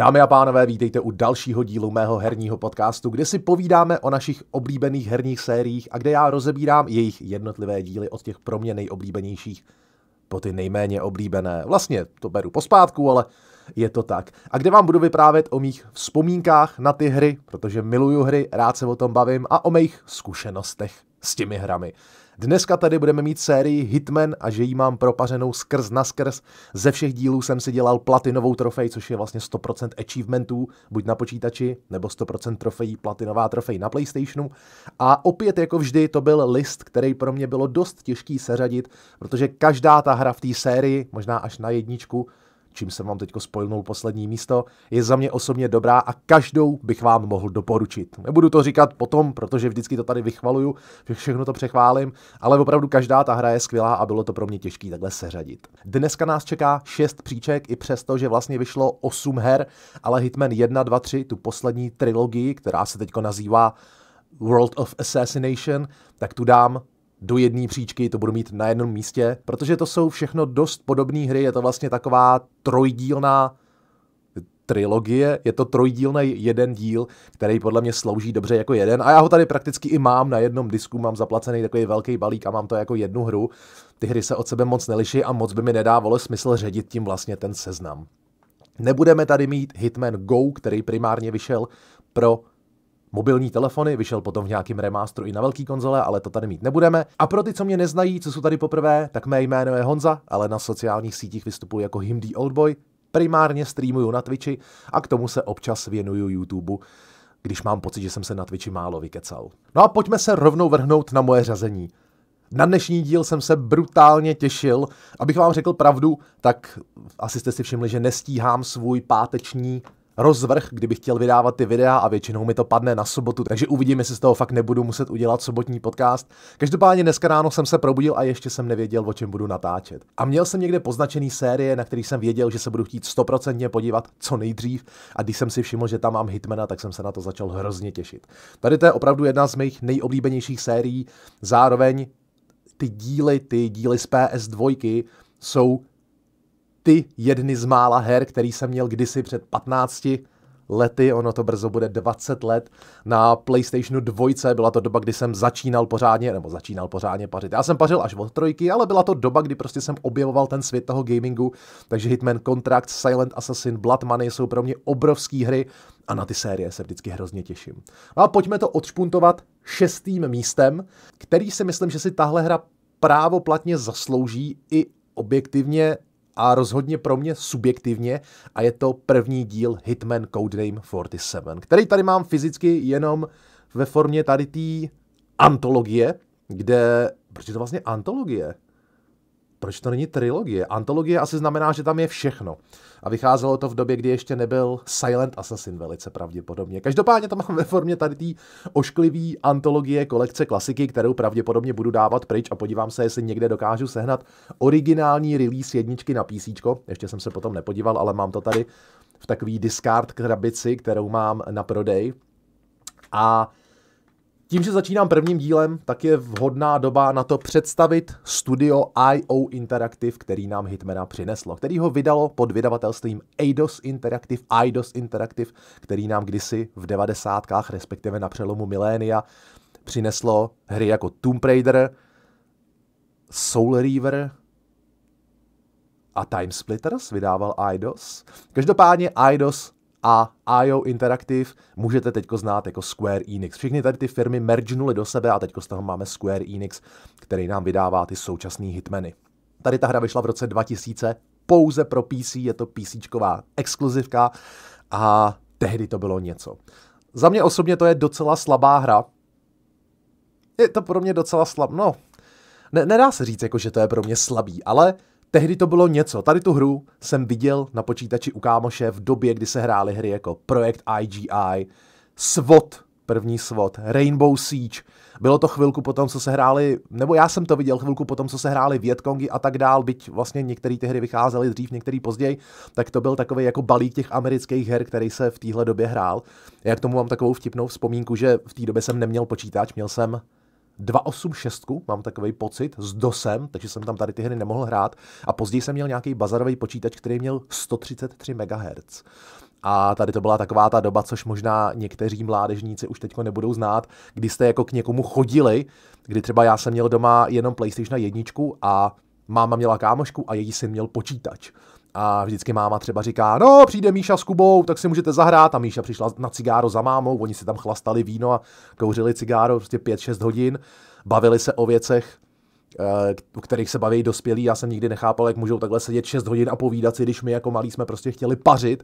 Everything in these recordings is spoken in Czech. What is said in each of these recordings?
Dámy a pánové, vítejte u dalšího dílu mého herního podcastu, kde si povídáme o našich oblíbených herních sériích a kde já rozebírám jejich jednotlivé díly od těch pro mě nejoblíbenějších po ty nejméně oblíbené. Vlastně to beru pospátku, ale je to tak. A kde vám budu vyprávět o mých vzpomínkách na ty hry, protože miluju hry, rád se o tom bavím a o mých zkušenostech s těmi hrami. Dneska tady budeme mít sérii Hitman a že ji mám propařenou skrz na skrz. Ze všech dílů jsem si dělal platinovou trofej, což je vlastně 100% achievementů, buď na počítači, nebo 100% trofejí, platinová trofej na Playstationu. A opět jako vždy to byl list, který pro mě bylo dost těžký seřadit, protože každá ta hra v té sérii, možná až na jedničku, čím jsem vám teď spojnul poslední místo, je za mě osobně dobrá a každou bych vám mohl doporučit. Nebudu to říkat potom, protože vždycky to tady vychvaluju, že všechno to přechválím, ale opravdu každá ta hra je skvělá a bylo to pro mě těžké takhle seřadit. Dneska nás čeká 6 příček i přesto, že vlastně vyšlo 8 her, ale Hitman 1, 2, 3, tu poslední trilogii, která se teď nazývá World of Assassination, tak tu dám do jedné příčky, to budu mít na jednom místě, protože to jsou všechno dost podobné hry, je to vlastně taková trojdílná trilogie, je to trojdílný jeden díl, který podle mě slouží dobře jako jeden a já ho tady prakticky i mám na jednom disku, mám zaplacený takový velký balík a mám to jako jednu hru. Ty hry se od sebe moc neliší a moc by mi nedávalo smysl ředit tím vlastně ten seznam. Nebudeme tady mít Hitman Go, který primárně vyšel pro mobilní telefony, vyšel potom v nějakém remástru i na velký konzole, ale to tady mít nebudeme. A pro ty, co mě neznají, co jsou tady poprvé, tak mé jméno je Honza, ale na sociálních sítích vystupuji jako Himdy Oldboy, primárně streamuju na Twitchi a k tomu se občas věnuju YouTube, když mám pocit, že jsem se na Twitchi málo vykecal. No a pojďme se rovnou vrhnout na moje řazení. Na dnešní díl jsem se brutálně těšil. Abych vám řekl pravdu, tak asi jste si všimli, že nestíhám svůj páteční rozvrh, kdybych chtěl vydávat ty videa a většinou mi to padne na sobotu, takže uvidím, jestli z toho fakt nebudu muset udělat sobotní podcast. Každopádně dneska ráno jsem se probudil a ještě jsem nevěděl, o čem budu natáčet. A měl jsem někde poznačený série, na který jsem věděl, že se budu chtít stoprocentně podívat co nejdřív a když jsem si všiml, že tam mám Hitmana, tak jsem se na to začal hrozně těšit. Tady to je opravdu jedna z mých nejoblíbenějších sérií, zároveň ty díly, ty díly z PS2 jsou ty jedny z mála her, který jsem měl kdysi před 15 lety, ono to brzo bude 20 let, na PlayStationu 2, byla to doba, kdy jsem začínal pořádně, nebo začínal pořádně pařit. Já jsem pařil až od trojky, ale byla to doba, kdy prostě jsem objevoval ten svět toho gamingu, takže Hitman Contract, Silent Assassin, Blood Money jsou pro mě obrovské hry a na ty série se vždycky hrozně těším. No a pojďme to odšpuntovat šestým místem, který si myslím, že si tahle hra právoplatně zaslouží i objektivně a rozhodně pro mě subjektivně a je to první díl Hitman Codename 47, který tady mám fyzicky jenom ve formě tady té antologie, kde, proč je to vlastně antologie? proč to není trilogie? Antologie asi znamená, že tam je všechno. A vycházelo to v době, kdy ještě nebyl Silent Assassin velice pravděpodobně. Každopádně to mám ve formě tady té ošklivý antologie kolekce klasiky, kterou pravděpodobně budu dávat pryč a podívám se, jestli někde dokážu sehnat originální release jedničky na PC. Ještě jsem se potom nepodíval, ale mám to tady v takový discard krabici, kterou mám na prodej. A tím, že začínám prvním dílem, tak je vhodná doba na to představit studio IO Interactive, který nám Hitmana přineslo, který ho vydalo pod vydavatelstvím Eidos Interactive, Eidos Interactive, který nám kdysi v devadesátkách, respektive na přelomu milénia, přineslo hry jako Tomb Raider, Soul Reaver, a Time Splitters vydával IDOS. Každopádně IDOS a IO Interactive můžete teď znát jako Square Enix. Všechny tady ty firmy mergnuly do sebe a teď z toho máme Square Enix, který nám vydává ty současné hitmeny. Tady ta hra vyšla v roce 2000 pouze pro PC, je to PC exkluzivka a tehdy to bylo něco. Za mě osobně to je docela slabá hra. Je to pro mě docela slabá, no, ne, nedá se říct, jako, že to je pro mě slabý, ale Tehdy to bylo něco. Tady tu hru jsem viděl na počítači u kámoše v době, kdy se hrály hry jako Projekt IGI, SWOT, první SWOT, Rainbow Siege. Bylo to chvilku potom, co se hráli, nebo já jsem to viděl chvilku potom, co se hráli Vietkongy a tak dál, byť vlastně některé ty hry vycházely dřív, některé později, tak to byl takový jako balík těch amerických her, který se v téhle době hrál. Já k tomu mám takovou vtipnou vzpomínku, že v té době jsem neměl počítač, měl jsem 286, mám takový pocit, s DOSem, takže jsem tam tady ty hry nemohl hrát. A později jsem měl nějaký bazarový počítač, který měl 133 MHz. A tady to byla taková ta doba, což možná někteří mládežníci už teď nebudou znát, kdy jste jako k někomu chodili, kdy třeba já jsem měl doma jenom PlayStation 1 a máma měla kámošku a její syn měl počítač. A vždycky máma třeba říká, no přijde Míša s Kubou, tak si můžete zahrát. A Míša přišla na cigáro za mámou, oni si tam chlastali víno a kouřili cigáro prostě 5-6 hodin, bavili se o věcech, eh, u kterých se baví dospělí. Já jsem nikdy nechápal, jak můžou takhle sedět 6 hodin a povídat si, když my jako malí jsme prostě chtěli pařit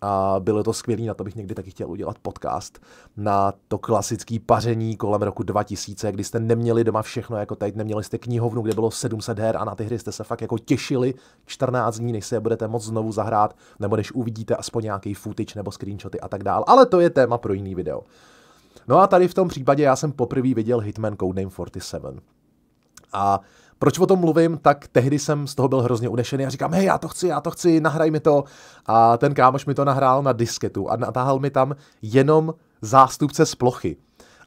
a bylo to skvělý, na to bych někdy taky chtěl udělat podcast na to klasické paření kolem roku 2000, kdy jste neměli doma všechno jako teď, neměli jste knihovnu, kde bylo 700 her a na ty hry jste se fakt jako těšili 14 dní, než se je budete moc znovu zahrát, nebo než uvidíte aspoň nějaký footage nebo screenshoty a tak dál, ale to je téma pro jiný video. No a tady v tom případě já jsem poprvé viděl Hitman Codename 47. A proč o tom mluvím, tak tehdy jsem z toho byl hrozně unešený a říkám, hej, já to chci, já to chci, nahraj mi to. A ten kámoš mi to nahrál na disketu a natáhl mi tam jenom zástupce z plochy.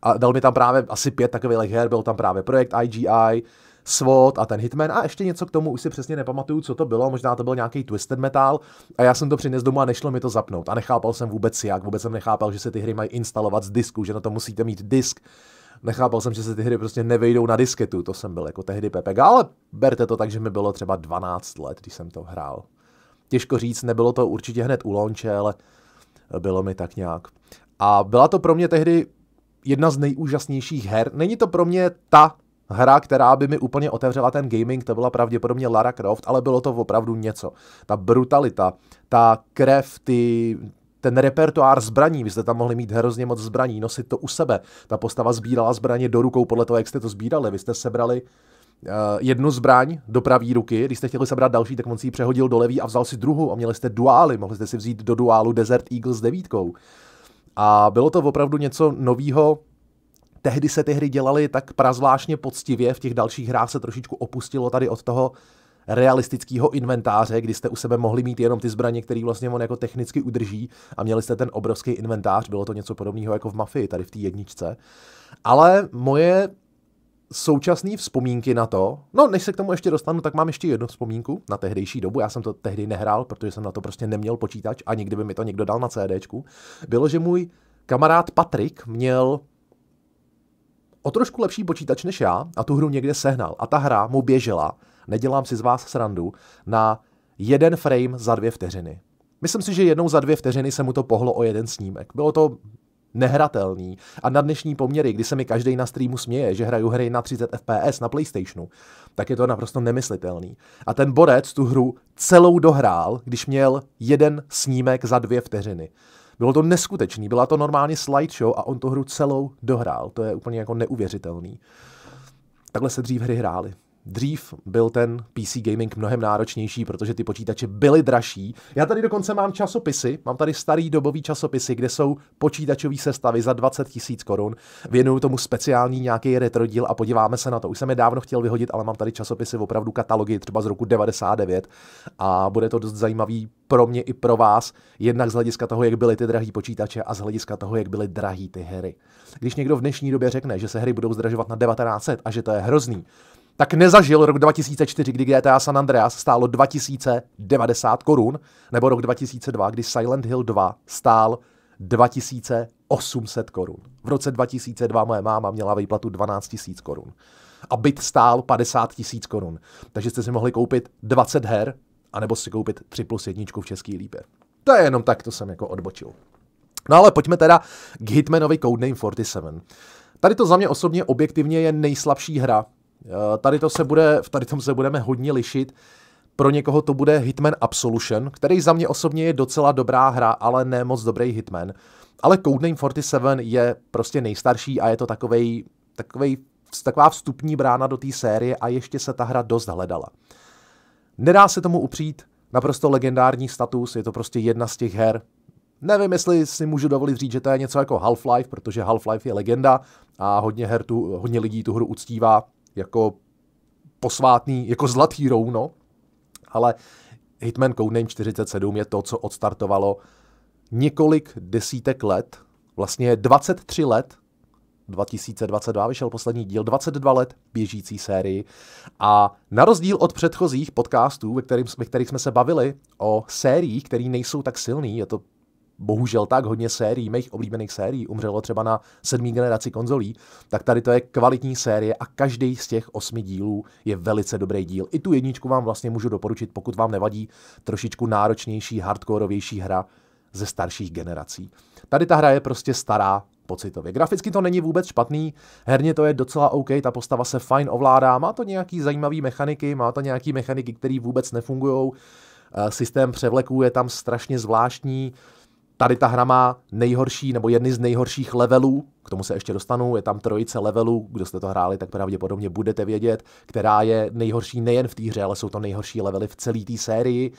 A dal mi tam právě asi pět takových her, byl tam právě projekt IGI, SWOT a ten Hitman a ještě něco k tomu, už si přesně nepamatuju, co to bylo, možná to byl nějaký Twisted Metal a já jsem to přinesl domů a nešlo mi to zapnout a nechápal jsem vůbec jak, vůbec jsem nechápal, že se ty hry mají instalovat z disku, že na to musíte mít disk nechápal jsem, že se ty hry prostě nevejdou na disketu, to jsem byl jako tehdy Pepega, ale berte to tak, že mi bylo třeba 12 let, když jsem to hrál. Těžko říct, nebylo to určitě hned u launche, ale bylo mi tak nějak. A byla to pro mě tehdy jedna z nejúžasnějších her. Není to pro mě ta hra, která by mi úplně otevřela ten gaming, to byla pravděpodobně Lara Croft, ale bylo to opravdu něco. Ta brutalita, ta krev, ty, ten repertoár zbraní, vy jste tam mohli mít hrozně moc zbraní, nosit to u sebe. Ta postava sbírala zbraně do rukou podle toho, jak jste to sbírali. Vy jste sebrali uh, jednu zbraň do pravé ruky, když jste chtěli sebrat další, tak on si ji přehodil do levý a vzal si druhou a měli jste duály, mohli jste si vzít do duálu Desert Eagle s devítkou. A bylo to opravdu něco novýho, tehdy se ty hry dělaly tak prazvláštně poctivě, v těch dalších hrách se trošičku opustilo tady od toho, realistického inventáře, kdy jste u sebe mohli mít jenom ty zbraně, které vlastně on jako technicky udrží a měli jste ten obrovský inventář, bylo to něco podobného jako v Mafii, tady v té jedničce. Ale moje současné vzpomínky na to, no než se k tomu ještě dostanu, tak mám ještě jednu vzpomínku na tehdejší dobu, já jsem to tehdy nehrál, protože jsem na to prostě neměl počítač a nikdy by mi to někdo dal na CDčku, bylo, že můj kamarád Patrik měl o trošku lepší počítač než já a tu hru někde sehnal a ta hra mu běžela nedělám si z vás srandu, na jeden frame za dvě vteřiny. Myslím si, že jednou za dvě vteřiny se mu to pohlo o jeden snímek. Bylo to nehratelný a na dnešní poměry, kdy se mi každý na streamu směje, že hraju hry na 30 fps na Playstationu, tak je to naprosto nemyslitelný. A ten borec tu hru celou dohrál, když měl jeden snímek za dvě vteřiny. Bylo to neskutečný, byla to normálně slideshow a on tu hru celou dohrál. To je úplně jako neuvěřitelný. Takhle se dřív hry hrály. Dřív byl ten PC gaming mnohem náročnější, protože ty počítače byly dražší. Já tady dokonce mám časopisy, mám tady starý dobový časopisy, kde jsou počítačové sestavy za 20 tisíc korun. Věnuju tomu speciální nějaký retro díl a podíváme se na to. Už jsem je dávno chtěl vyhodit, ale mám tady časopisy v opravdu katalogy třeba z roku 99 a bude to dost zajímavý pro mě i pro vás, jednak z hlediska toho, jak byly ty drahý počítače a z hlediska toho, jak byly drahý ty hry. Když někdo v dnešní době řekne, že se hry budou zdražovat na 1900 a že to je hrozný, tak nezažil rok 2004, kdy GTA San Andreas stálo 2090 korun, nebo rok 2002, kdy Silent Hill 2 stál 2800 korun. V roce 2002 moje máma měla výplatu 12 000 korun. A byt stál 50 000 korun. Takže jste si mohli koupit 20 her, anebo si koupit 3 plus 1 v Český lípě. To je jenom tak, to jsem jako odbočil. No ale pojďme teda k Hitmanovi Codename 47. Tady to za mě osobně objektivně je nejslabší hra, Eh, tady, to se bude, v tady tom se budeme hodně lišit. Pro někoho to bude Hitman Absolution, který za mě osobně je docela dobrá hra, ale ne moc dobrý Hitman. Ale Codename 47 je prostě nejstarší a je to takovej, takovej, taková vstupní brána do té série a ještě se ta hra dost hledala. Nedá se tomu upřít, naprosto legendární status, je to prostě jedna z těch her. Nevím, jestli si můžu dovolit říct, že to je něco jako Half-Life, protože Half-Life je legenda a hodně, her tu, hodně lidí tu hru uctívá, jako posvátný, jako zlatý rouno, ale Hitman Codename 47 je to, co odstartovalo několik desítek let, vlastně 23 let, 2022 vyšel poslední díl, 22 let běžící sérii a na rozdíl od předchozích podcastů, ve, kterých, ve kterých jsme se bavili o sériích, které nejsou tak silný, je to bohužel tak hodně sérií, mých oblíbených sérií, umřelo třeba na sedmý generaci konzolí, tak tady to je kvalitní série a každý z těch osmi dílů je velice dobrý díl. I tu jedničku vám vlastně můžu doporučit, pokud vám nevadí trošičku náročnější, hardkorovější hra ze starších generací. Tady ta hra je prostě stará, pocitově. Graficky to není vůbec špatný, herně to je docela OK, ta postava se fajn ovládá, má to nějaký zajímavý mechaniky, má to nějaký mechaniky, které vůbec nefungují, eh, systém převleků je tam strašně zvláštní, Tady ta hra má nejhorší nebo jedny z nejhorších levelů, k tomu se ještě dostanu, je tam trojice levelů, kdo jste to hráli, tak pravděpodobně budete vědět, která je nejhorší nejen v té hře, ale jsou to nejhorší levely v celé té sérii.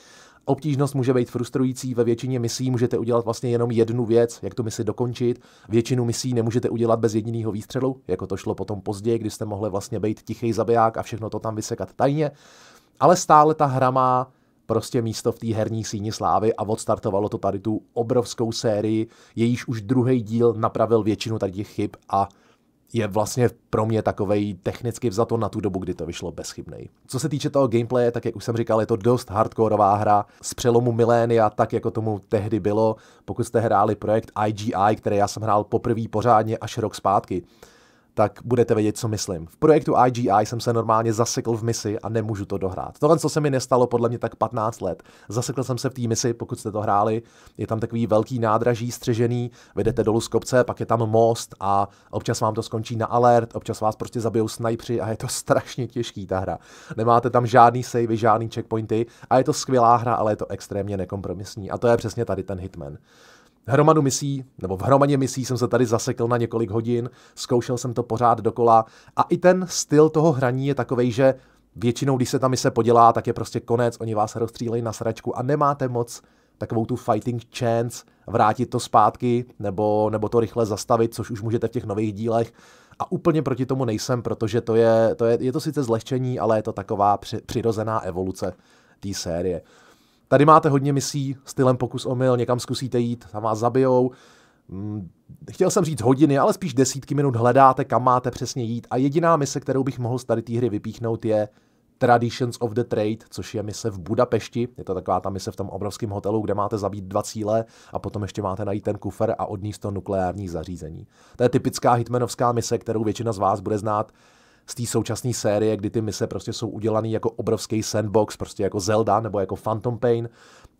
Obtížnost může být frustrující, ve většině misí můžete udělat vlastně jenom jednu věc, jak tu misi dokončit. Většinu misí nemůžete udělat bez jediného výstřelu, jako to šlo potom později, kdy jste mohli vlastně být tichý zabiják a všechno to tam vysekat tajně. Ale stále ta hra má prostě místo v té herní síni slávy a odstartovalo to tady tu obrovskou sérii, jejíž už druhý díl napravil většinu tady těch chyb a je vlastně pro mě takovej technicky vzato na tu dobu, kdy to vyšlo bezchybnej. Co se týče toho gameplaye, tak jak už jsem říkal, je to dost hardkorová hra z přelomu milénia, tak jako tomu tehdy bylo, pokud jste hráli projekt IGI, který já jsem hrál poprvé pořádně až rok zpátky tak budete vědět, co myslím. V projektu IGI jsem se normálně zasekl v misi a nemůžu to dohrát. Tohle, co se mi nestalo podle mě tak 15 let. Zasekl jsem se v té misi, pokud jste to hráli, je tam takový velký nádraží střežený, vedete dolů z kopce, pak je tam most a občas vám to skončí na alert, občas vás prostě zabijou snajpři a je to strašně těžký ta hra. Nemáte tam žádný savey, žádný checkpointy a je to skvělá hra, ale je to extrémně nekompromisní. A to je přesně tady ten Hitman. Hromadu misí, nebo v hromadě misí jsem se tady zasekl na několik hodin, zkoušel jsem to pořád dokola a i ten styl toho hraní je takovej, že většinou, když se ta mise podělá, tak je prostě konec, oni vás rozstřílejí na sračku a nemáte moc takovou tu fighting chance vrátit to zpátky nebo, nebo to rychle zastavit, což už můžete v těch nových dílech. A úplně proti tomu nejsem, protože to je, to je, je to sice zlehčení, ale je to taková při, přirozená evoluce té série. Tady máte hodně misí stylem pokus omyl, někam zkusíte jít, tam vás zabijou. Mm, chtěl jsem říct hodiny, ale spíš desítky minut hledáte, kam máte přesně jít. A jediná mise, kterou bych mohl z tady té hry vypíchnout, je Traditions of the Trade, což je mise v Budapešti. Je to taková ta mise v tom obrovském hotelu, kde máte zabít dva cíle a potom ještě máte najít ten kufr a odníst to nukleární zařízení. To je typická hitmanovská mise, kterou většina z vás bude znát z té současné série, kdy ty mise prostě jsou udělané jako obrovský sandbox, prostě jako Zelda nebo jako Phantom Pain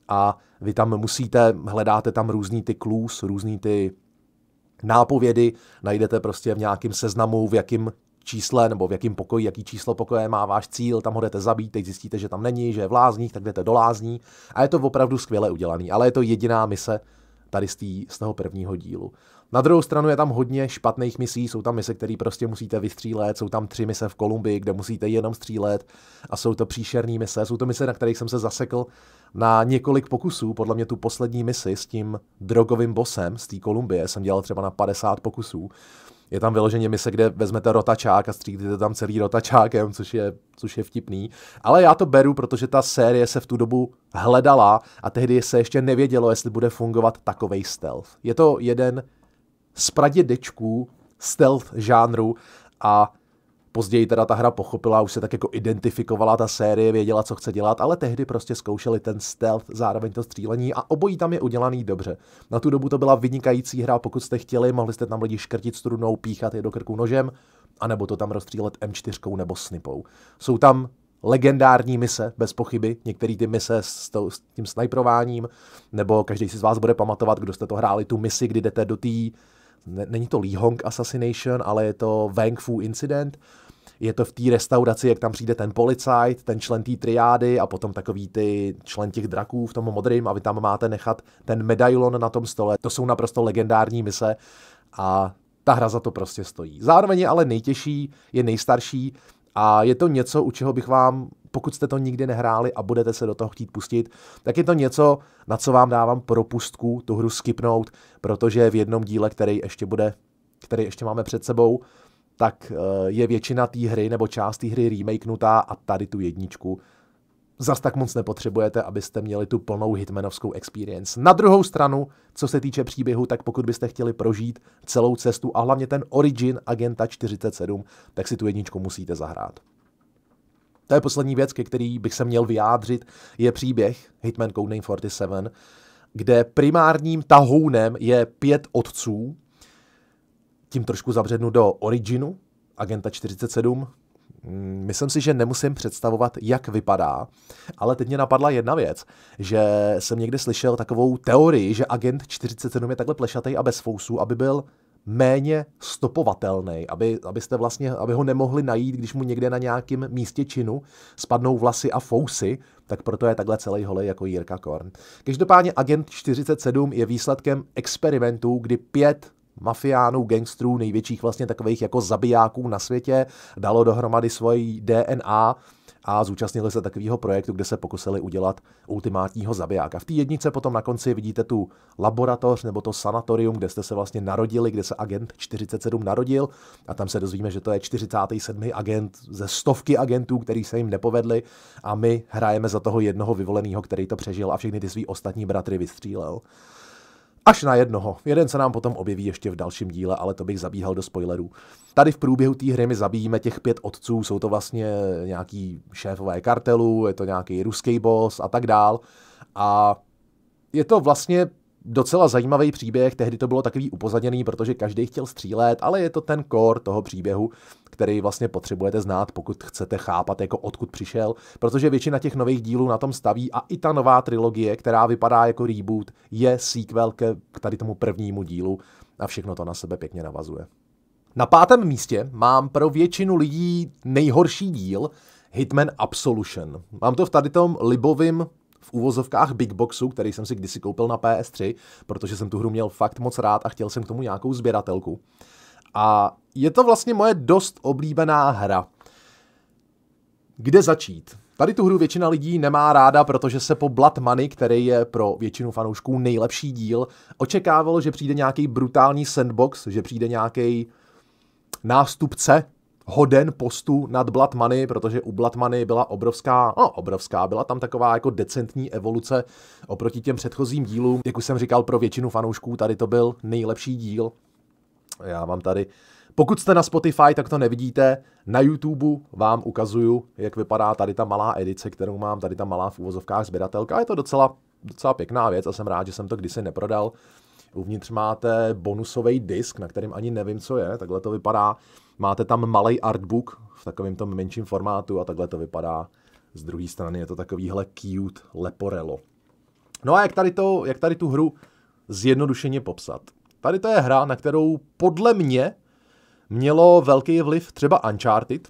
a vy tam musíte, hledáte tam různý ty clues, různý ty nápovědy, najdete prostě v nějakém seznamu, v jakém čísle nebo v jakém pokoji, jaký číslo pokoje má váš cíl, tam ho jdete zabít, teď zjistíte, že tam není, že je v lázních, tak jdete do lázní a je to opravdu skvěle udělaný, ale je to jediná mise tady z, tý, z toho prvního dílu. Na druhou stranu je tam hodně špatných misí, jsou tam mise, které prostě musíte vystřílet, jsou tam tři mise v Kolumbii, kde musíte jenom střílet a jsou to příšerné mise, jsou to mise, na kterých jsem se zasekl na několik pokusů, podle mě tu poslední misi s tím drogovým bosem z té Kolumbie jsem dělal třeba na 50 pokusů. Je tam vyloženě mise, kde vezmete rotačák a střílíte tam celý rotačákem, což je, což je vtipný. Ale já to beru, protože ta série se v tu dobu hledala a tehdy se ještě nevědělo, jestli bude fungovat takovej stealth. Je to jeden z pradědečků stealth žánru a Později teda ta hra pochopila, už se tak jako identifikovala ta série, věděla, co chce dělat, ale tehdy prostě zkoušeli ten stealth, zároveň to střílení a obojí tam je udělaný dobře. Na tu dobu to byla vynikající hra, pokud jste chtěli, mohli jste tam lidi škrtit strunou, píchat je do krku nožem, anebo to tam rozstřílet M4 nebo snipou. Jsou tam legendární mise, bez pochyby, některé ty mise s, to, s tím snajprováním, nebo každý si z vás bude pamatovat, kdo jste to hráli, tu misi, kdy jdete do té není to Lee Hong Assassination, ale je to Wang Fu Incident. Je to v té restauraci, jak tam přijde ten policajt, ten člen té triády a potom takový ty člen těch draků v tom modrým a vy tam máte nechat ten medailon na tom stole. To jsou naprosto legendární mise a ta hra za to prostě stojí. Zároveň je ale nejtěžší, je nejstarší a je to něco, u čeho bych vám pokud jste to nikdy nehráli a budete se do toho chtít pustit, tak je to něco, na co vám dávám propustku tu hru skipnout, protože v jednom díle, který ještě bude, který ještě máme před sebou, tak eh, je většina té hry nebo část té hry remakenutá a tady tu jedničku zas tak moc nepotřebujete, abyste měli tu plnou hitmanovskou experience. Na druhou stranu, co se týče příběhu, tak pokud byste chtěli prožít celou cestu a hlavně ten origin Agenta 47, tak si tu jedničku musíte zahrát. To je poslední věc, ke který bych se měl vyjádřit, je příběh Hitman Codename 47, kde primárním tahounem je pět otců, tím trošku zabřednu do Originu, Agenta 47. Mm, myslím si, že nemusím představovat, jak vypadá, ale teď mě napadla jedna věc, že jsem někdy slyšel takovou teorii, že Agent 47 je takhle plešatý a bez fousů, aby byl méně stopovatelný, aby, abyste vlastně, aby ho nemohli najít, když mu někde na nějakém místě činu spadnou vlasy a fousy, tak proto je takhle celý holej jako Jirka Korn. Každopádně Agent 47 je výsledkem experimentů, kdy pět mafiánů, gangstrů, největších vlastně takových jako zabijáků na světě, dalo dohromady svoji DNA, a zúčastnili se takového projektu, kde se pokusili udělat ultimátního zabijáka. V té jednice potom na konci vidíte tu laboratoř nebo to sanatorium, kde jste se vlastně narodili, kde se agent 47 narodil a tam se dozvíme, že to je 47. agent ze stovky agentů, který se jim nepovedli a my hrajeme za toho jednoho vyvoleného, který to přežil a všechny ty svý ostatní bratry vystřílel. Až na jednoho. Jeden se nám potom objeví ještě v dalším díle, ale to bych zabíhal do spoilerů. Tady v průběhu té hry my zabíjíme těch pět otců, jsou to vlastně nějaký šéfové kartelu, je to nějaký ruský boss a tak dál. A je to vlastně docela zajímavý příběh, tehdy to bylo takový upozaděný, protože každý chtěl střílet, ale je to ten core toho příběhu, který vlastně potřebujete znát, pokud chcete chápat, jako odkud přišel, protože většina těch nových dílů na tom staví a i ta nová trilogie, která vypadá jako reboot, je sequel ke, k tady tomu prvnímu dílu a všechno to na sebe pěkně navazuje. Na pátém místě mám pro většinu lidí nejhorší díl, Hitman Absolution. Mám to v tady tom libovým v úvozovkách Big Boxu, který jsem si kdysi koupil na PS3, protože jsem tu hru měl fakt moc rád a chtěl jsem k tomu nějakou sběratelku. A je to vlastně moje dost oblíbená hra. Kde začít? Tady tu hru většina lidí nemá ráda, protože se po Blood Money, který je pro většinu fanoušků nejlepší díl, očekávalo, že přijde nějaký brutální sandbox, že přijde nějaký nástupce hoden postu nad Blatmany, protože u Blatmany byla obrovská, no obrovská, byla tam taková jako decentní evoluce oproti těm předchozím dílům. Jak už jsem říkal, pro většinu fanoušků tady to byl nejlepší díl. Já vám tady pokud jste na Spotify, tak to nevidíte. Na YouTube vám ukazuju, jak vypadá tady ta malá edice, kterou mám, tady ta malá v úvozovkách sběratelka. Je to docela, docela pěkná věc a jsem rád, že jsem to kdysi neprodal. Uvnitř máte bonusový disk, na kterém ani nevím, co je. Takhle to vypadá. Máte tam malý artbook v takovém tom menším formátu a takhle to vypadá. Z druhé strany je to takovýhle cute leporelo. No a jak tady, to, jak tady tu hru zjednodušeně popsat? Tady to je hra, na kterou podle mě mělo velký vliv třeba Uncharted,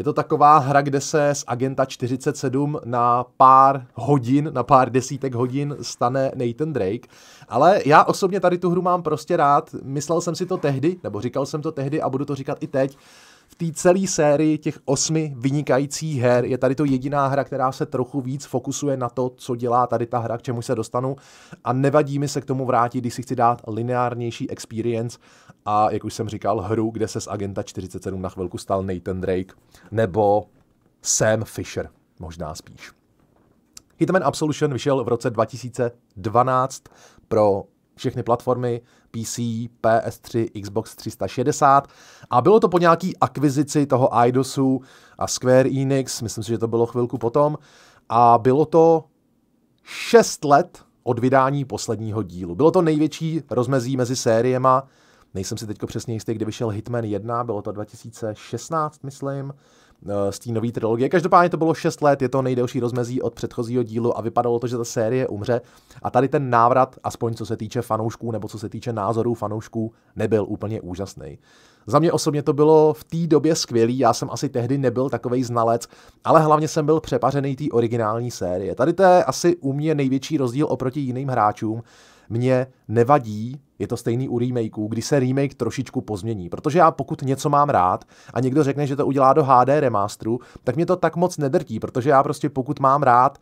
je to taková hra, kde se z agenta 47 na pár hodin, na pár desítek hodin stane Nathan Drake. Ale já osobně tady tu hru mám prostě rád. Myslel jsem si to tehdy, nebo říkal jsem to tehdy a budu to říkat i teď, té celé sérii těch osmi vynikajících her je tady to jediná hra, která se trochu víc fokusuje na to, co dělá tady ta hra, k čemu se dostanu a nevadí mi se k tomu vrátit, když si chci dát lineárnější experience a jak už jsem říkal, hru, kde se z Agenta 47 na chvilku stal Nathan Drake nebo Sam Fisher, možná spíš. Hitman Absolution vyšel v roce 2012 pro všechny platformy, PC, PS3, Xbox 360 a bylo to po nějaký akvizici toho IDOSu a Square Enix, myslím si, že to bylo chvilku potom a bylo to 6 let od vydání posledního dílu. Bylo to největší rozmezí mezi sériema, nejsem si teďko přesně jistý, kdy vyšel Hitman 1, bylo to 2016, myslím, Eh, z té nové trilogie. Každopádně to bylo 6 let, je to nejdelší rozmezí od předchozího dílu a vypadalo to, že ta série umře. A tady ten návrat, aspoň co se týče fanoušků nebo co se týče názorů fanoušků, nebyl úplně úžasný. Za mě osobně to bylo v té době skvělý, já jsem asi tehdy nebyl takový znalec, ale hlavně jsem byl přepařený té originální série. Tady to je asi u mě největší rozdíl oproti jiným hráčům, mně nevadí, je to stejný u remakeů, kdy se remake trošičku pozmění. Protože já pokud něco mám rád a někdo řekne, že to udělá do HD remasteru, tak mě to tak moc nedrtí, protože já prostě pokud mám rád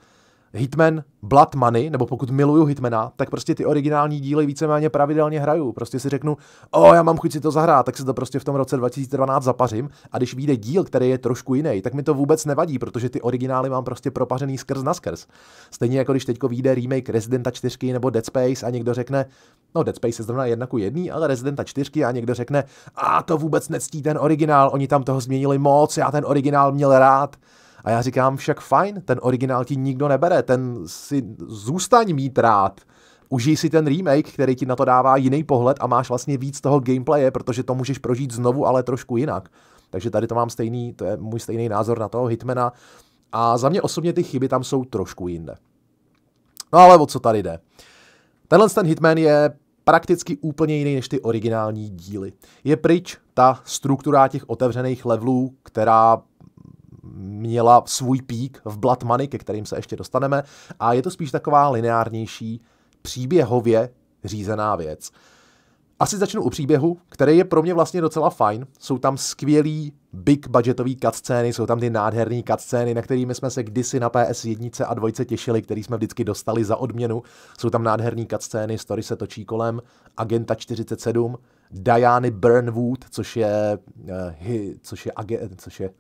Hitman Blood Money, nebo pokud miluju Hitmana, tak prostě ty originální díly víceméně pravidelně hraju. Prostě si řeknu, o, já mám chuť si to zahrát, tak si to prostě v tom roce 2012 zapařím. A když vyjde díl, který je trošku jiný, tak mi to vůbec nevadí, protože ty originály mám prostě propařený skrz na skrz. Stejně jako když teďko vyjde remake Residenta 4 nebo Dead Space a někdo řekne, no Dead Space je zrovna jedna ku jedný, ale Residenta 4 a někdo řekne, a to vůbec nectí ten originál, oni tam toho změnili moc, já ten originál měl rád. A já říkám, však fajn, ten originál ti nikdo nebere, ten si zůstaň mít rád. Užij si ten remake, který ti na to dává jiný pohled a máš vlastně víc toho gameplaye, protože to můžeš prožít znovu, ale trošku jinak. Takže tady to mám stejný, to je můj stejný názor na toho Hitmana. A za mě osobně ty chyby tam jsou trošku jinde. No ale o co tady jde? Tenhle ten Hitman je prakticky úplně jiný než ty originální díly. Je pryč ta struktura těch otevřených levelů, která měla svůj pík v Blood Money, ke kterým se ještě dostaneme, a je to spíš taková lineárnější, příběhově řízená věc. Asi začnu u příběhu, který je pro mě vlastně docela fajn. Jsou tam skvělý big budgetový cutscény, jsou tam ty nádherný cutscény, na kterými jsme se kdysi na PS1 a 2 těšili, který jsme vždycky dostali za odměnu. Jsou tam nádherný cutscény, story se točí kolem Agenta 47, Diany Burnwood, což je, eh, což je, což je, což je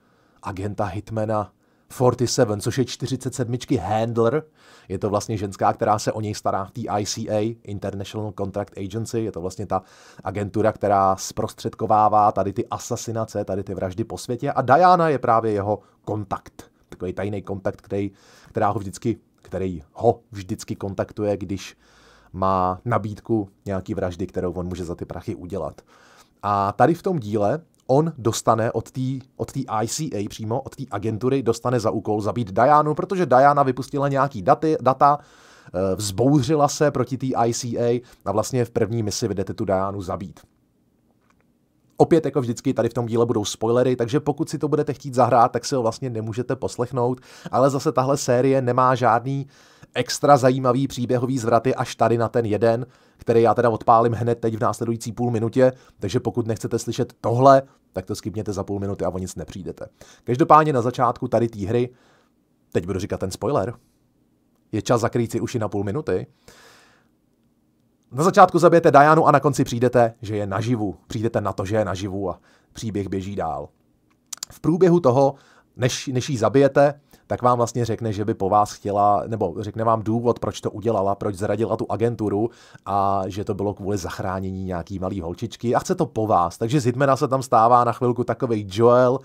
agenta Hitmana 47, což je 47. Handler. Je to vlastně ženská, která se o něj stará v ICA, International Contract Agency. Je to vlastně ta agentura, která zprostředkovává tady ty asasinace, tady ty vraždy po světě. A Diana je právě jeho kontakt. Takový tajný kontakt, který, která ho vždycky, který ho vždycky kontaktuje, když má nabídku nějaký vraždy, kterou on může za ty prachy udělat. A tady v tom díle on dostane od té od tý ICA přímo, od té agentury, dostane za úkol zabít Dianu, protože Diana vypustila nějaký daty, data, eh, vzbouřila se proti té ICA a vlastně v první misi vedete tu Dianu zabít. Opět jako vždycky tady v tom díle budou spoilery, takže pokud si to budete chtít zahrát, tak si ho vlastně nemůžete poslechnout, ale zase tahle série nemá žádný extra zajímavý příběhový zvraty až tady na ten jeden, který já teda odpálím hned teď v následující půl minutě, takže pokud nechcete slyšet tohle, tak to skipněte za půl minuty a o nic nepřijdete. Každopádně na začátku tady té hry, teď budu říkat ten spoiler, je čas zakrýt si uši na půl minuty, na začátku zabijete Dianu a na konci přijdete, že je naživu. Přijdete na to, že je naživu a příběh běží dál. V průběhu toho, než, než ji zabijete, tak vám vlastně řekne, že by po vás chtěla, nebo řekne vám důvod, proč to udělala, proč zradila tu agenturu a že to bylo kvůli zachránění nějaký malý holčičky a chce to po vás. Takže z Hitmana se tam stává na chvilku takový Joel,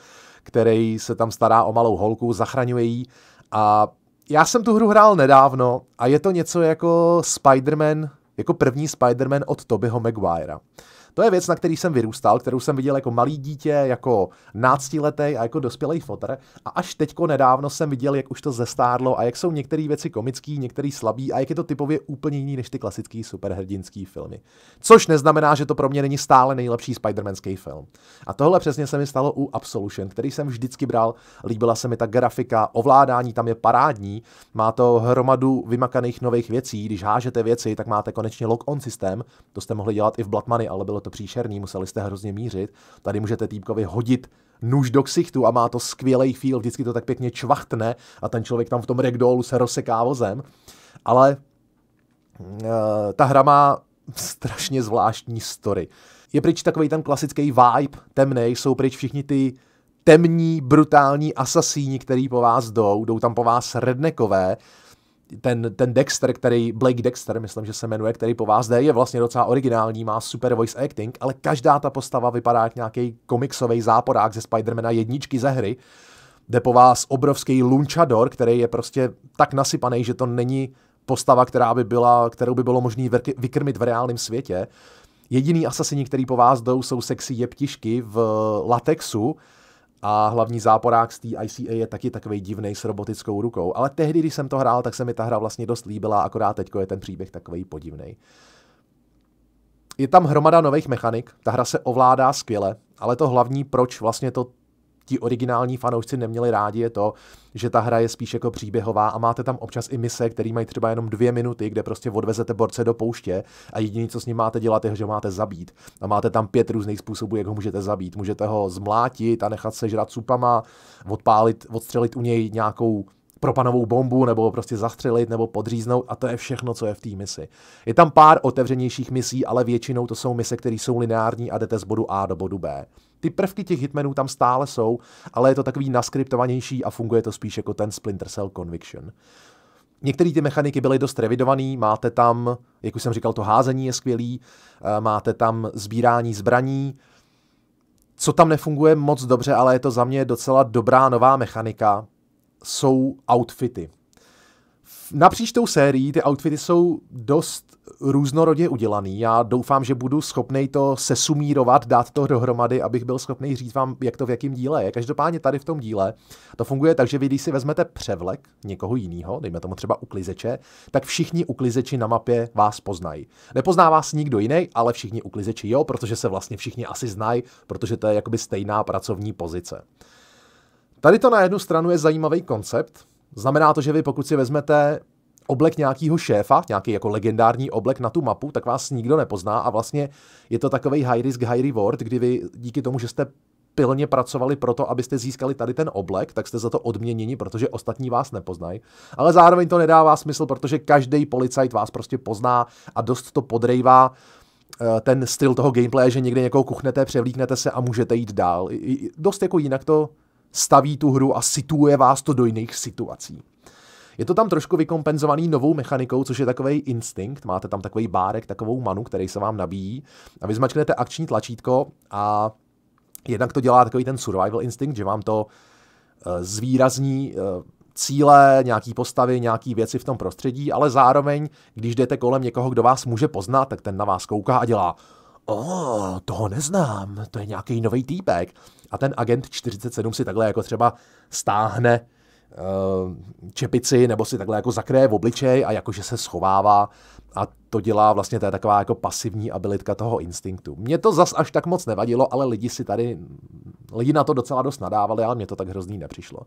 který se tam stará o malou holku, zachraňuje ji a já jsem tu hru hrál nedávno a je to něco jako Spider-Man jako první Spider-Man od Tobyho Maguirea. To je věc, na který jsem vyrůstal, kterou jsem viděl jako malý dítě, jako náctiletý a jako dospělý fotr. A až teďko nedávno jsem viděl, jak už to zestárlo a jak jsou některé věci komické, některé slabý a jak je to typově úplně jiný než ty klasické superhrdinské filmy. Což neznamená, že to pro mě není stále nejlepší spidermanský film. A tohle přesně se mi stalo u Absolution, který jsem vždycky bral. Líbila se mi ta grafika, ovládání tam je parádní, má to hromadu vymakaných nových věcí, když hážete věci, tak máte konečně lock-on systém, to jste mohli dělat i v Blood ale bylo to příšerný, museli jste hrozně mířit. Tady můžete týpkovi hodit nůž do ksichtu a má to skvělý feel, vždycky to tak pěkně čvachtne a ten člověk tam v tom ragdollu se rozseká vozem. Ale eh, ta hra má strašně zvláštní story. Je pryč takový ten klasický vibe, temný, jsou pryč všichni ty temní, brutální asasíni, který po vás jdou, jdou tam po vás rednekové ten, ten Dexter, který, Blake Dexter, myslím, že se jmenuje, který po vás jde, je vlastně docela originální, má super voice acting, ale každá ta postava vypadá jak nějaký komiksový záporák ze Spidermana jedničky ze hry. Jde po vás obrovský Lunchador, který je prostě tak nasypaný, že to není postava, která by byla, kterou by bylo možné vykrmit v reálném světě. Jediný asasiní, který po vás jdou, jsou sexy jeptišky v latexu, a hlavní záporák z té ICA je taky takový divný s robotickou rukou. Ale tehdy, když jsem to hrál, tak se mi ta hra vlastně dost líbila, akorát teď je ten příběh takový podivný. Je tam hromada nových mechanik, ta hra se ovládá skvěle, ale to hlavní, proč vlastně to ti originální fanoušci neměli rádi, je to, že ta hra je spíš jako příběhová a máte tam občas i mise, které mají třeba jenom dvě minuty, kde prostě odvezete borce do pouště a jediné, co s ním máte dělat, je, že ho máte zabít. A máte tam pět různých způsobů, jak ho můžete zabít. Můžete ho zmlátit a nechat žrat supama, odpálit, odstřelit u něj nějakou propanovou bombu, nebo prostě zastřelit, nebo podříznout a to je všechno, co je v té misi. Je tam pár otevřenějších misí, ale většinou to jsou mise, které jsou lineární a jdete z bodu A do bodu B. Ty prvky těch hitmenů tam stále jsou, ale je to takový naskriptovanější a funguje to spíš jako ten Splinter Cell Conviction. Některé ty mechaniky byly dost revidované, máte tam, jak už jsem říkal, to házení je skvělý, eh, máte tam sbírání zbraní, co tam nefunguje moc dobře, ale je to za mě docela dobrá nová mechanika, jsou outfity napříč tou sérií ty outfity jsou dost různorodě udělaný. Já doufám, že budu schopný to sesumírovat, dát to dohromady, abych byl schopný říct vám, jak to v jakém díle je. Každopádně tady v tom díle to funguje tak, že vy, když si vezmete převlek někoho jiného, dejme tomu třeba uklizeče, tak všichni uklizeči na mapě vás poznají. Nepozná vás nikdo jiný, ale všichni uklizeči jo, protože se vlastně všichni asi znají, protože to je jakoby stejná pracovní pozice. Tady to na jednu stranu je zajímavý koncept, Znamená to, že vy pokud si vezmete oblek nějakého šéfa, nějaký jako legendární oblek na tu mapu, tak vás nikdo nepozná a vlastně je to takový high risk, high reward, kdy vy díky tomu, že jste pilně pracovali pro to, abyste získali tady ten oblek, tak jste za to odměněni, protože ostatní vás nepoznají. Ale zároveň to nedává smysl, protože každý policajt vás prostě pozná a dost to podrejvá eh, ten styl toho gameplay, že někde někoho kuchnete, převlíknete se a můžete jít dál. Dost jako jinak to staví tu hru a situuje vás to do jiných situací. Je to tam trošku vykompenzovaný novou mechanikou, což je takový instinkt. Máte tam takový bárek, takovou manu, který se vám nabíjí. A vy zmačknete akční tlačítko a jednak to dělá takový ten survival instinct, že vám to eh, zvýrazní eh, cíle, nějaký postavy, nějaký věci v tom prostředí, ale zároveň, když jdete kolem někoho, kdo vás může poznat, tak ten na vás kouká a dělá o, oh, toho neznám, to je nějaký nový týpek. A ten agent 47 si takhle jako třeba stáhne eh, čepici nebo si takhle jako zakréje v obličej a jakože se schovává a to dělá vlastně, to je taková jako pasivní abilitka toho instinktu. Mně to zas až tak moc nevadilo, ale lidi si tady, lidi na to docela dost nadávali, ale mě to tak hrozný nepřišlo.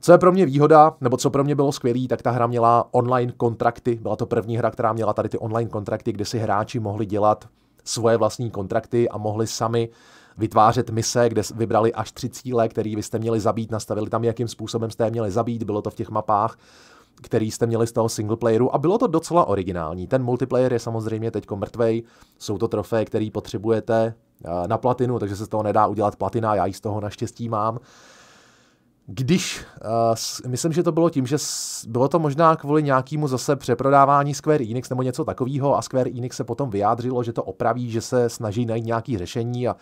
Co je pro mě výhoda, nebo co pro mě bylo skvělé, tak ta hra měla online kontrakty. Byla to první hra, která měla tady ty online kontrakty, kde si hráči mohli dělat svoje vlastní kontrakty a mohli sami uh, vytvářet mise, kde vybrali až tři cíle, který vy jste měli zabít, nastavili tam, jakým způsobem jste je měli zabít, bylo to v těch mapách který jste měli z toho singleplayeru a bylo to docela originální. Ten multiplayer je samozřejmě teď mrtvej, jsou to trofeje, které potřebujete eh, na platinu, takže se z toho nedá udělat platina, já ji z toho naštěstí mám. Když, uh, myslím, že to bylo tím, že bylo to možná kvůli nějakému zase přeprodávání Square Enix nebo něco takového a Square Enix se potom vyjádřilo, že to opraví, že se snaží najít nějaké řešení a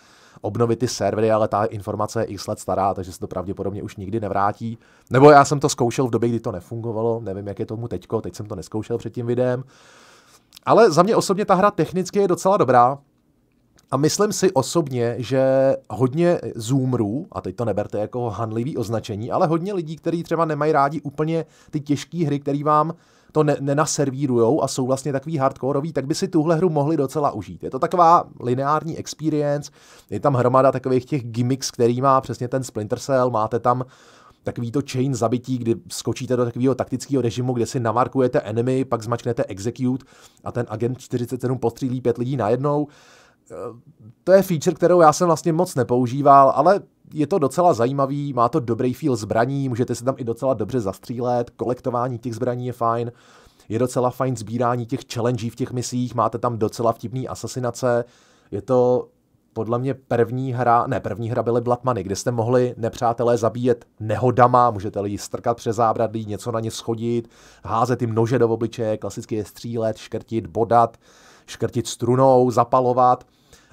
obnovit ty servery, ale ta informace je x let stará, takže se to pravděpodobně už nikdy nevrátí. Nebo já jsem to zkoušel v době, kdy to nefungovalo, nevím, jak je tomu teďko, teď jsem to neskoušel před tím videem. Ale za mě osobně ta hra technicky je docela dobrá, a myslím si osobně, že hodně zoomrů, a teď to neberte jako hanlivý označení, ale hodně lidí, kteří třeba nemají rádi úplně ty těžké hry, které vám to ne- nenaservírujou a jsou vlastně takový hardcoreový, tak by si tuhle hru mohli docela užít. Je to taková lineární experience, je tam hromada takových těch gimmicks, který má přesně ten Splinter Cell, máte tam takový to chain zabití, kdy skočíte do takového taktického režimu, kde si namarkujete enemy, pak zmačknete execute a ten agent 47 postřílí pět lidí najednou to je feature, kterou já jsem vlastně moc nepoužíval, ale je to docela zajímavý, má to dobrý feel zbraní, můžete se tam i docela dobře zastřílet, kolektování těch zbraní je fajn, je docela fajn sbírání těch challenge v těch misích, máte tam docela vtipný asasinace, je to podle mě první hra, ne, první hra byly Blatmany, kde jste mohli nepřátelé zabíjet nehodama, můžete lidi strkat přes zábradlí, něco na ně schodit, házet jim nože do obličeje, klasicky je střílet, škrtit, bodat, škrtit strunou, zapalovat.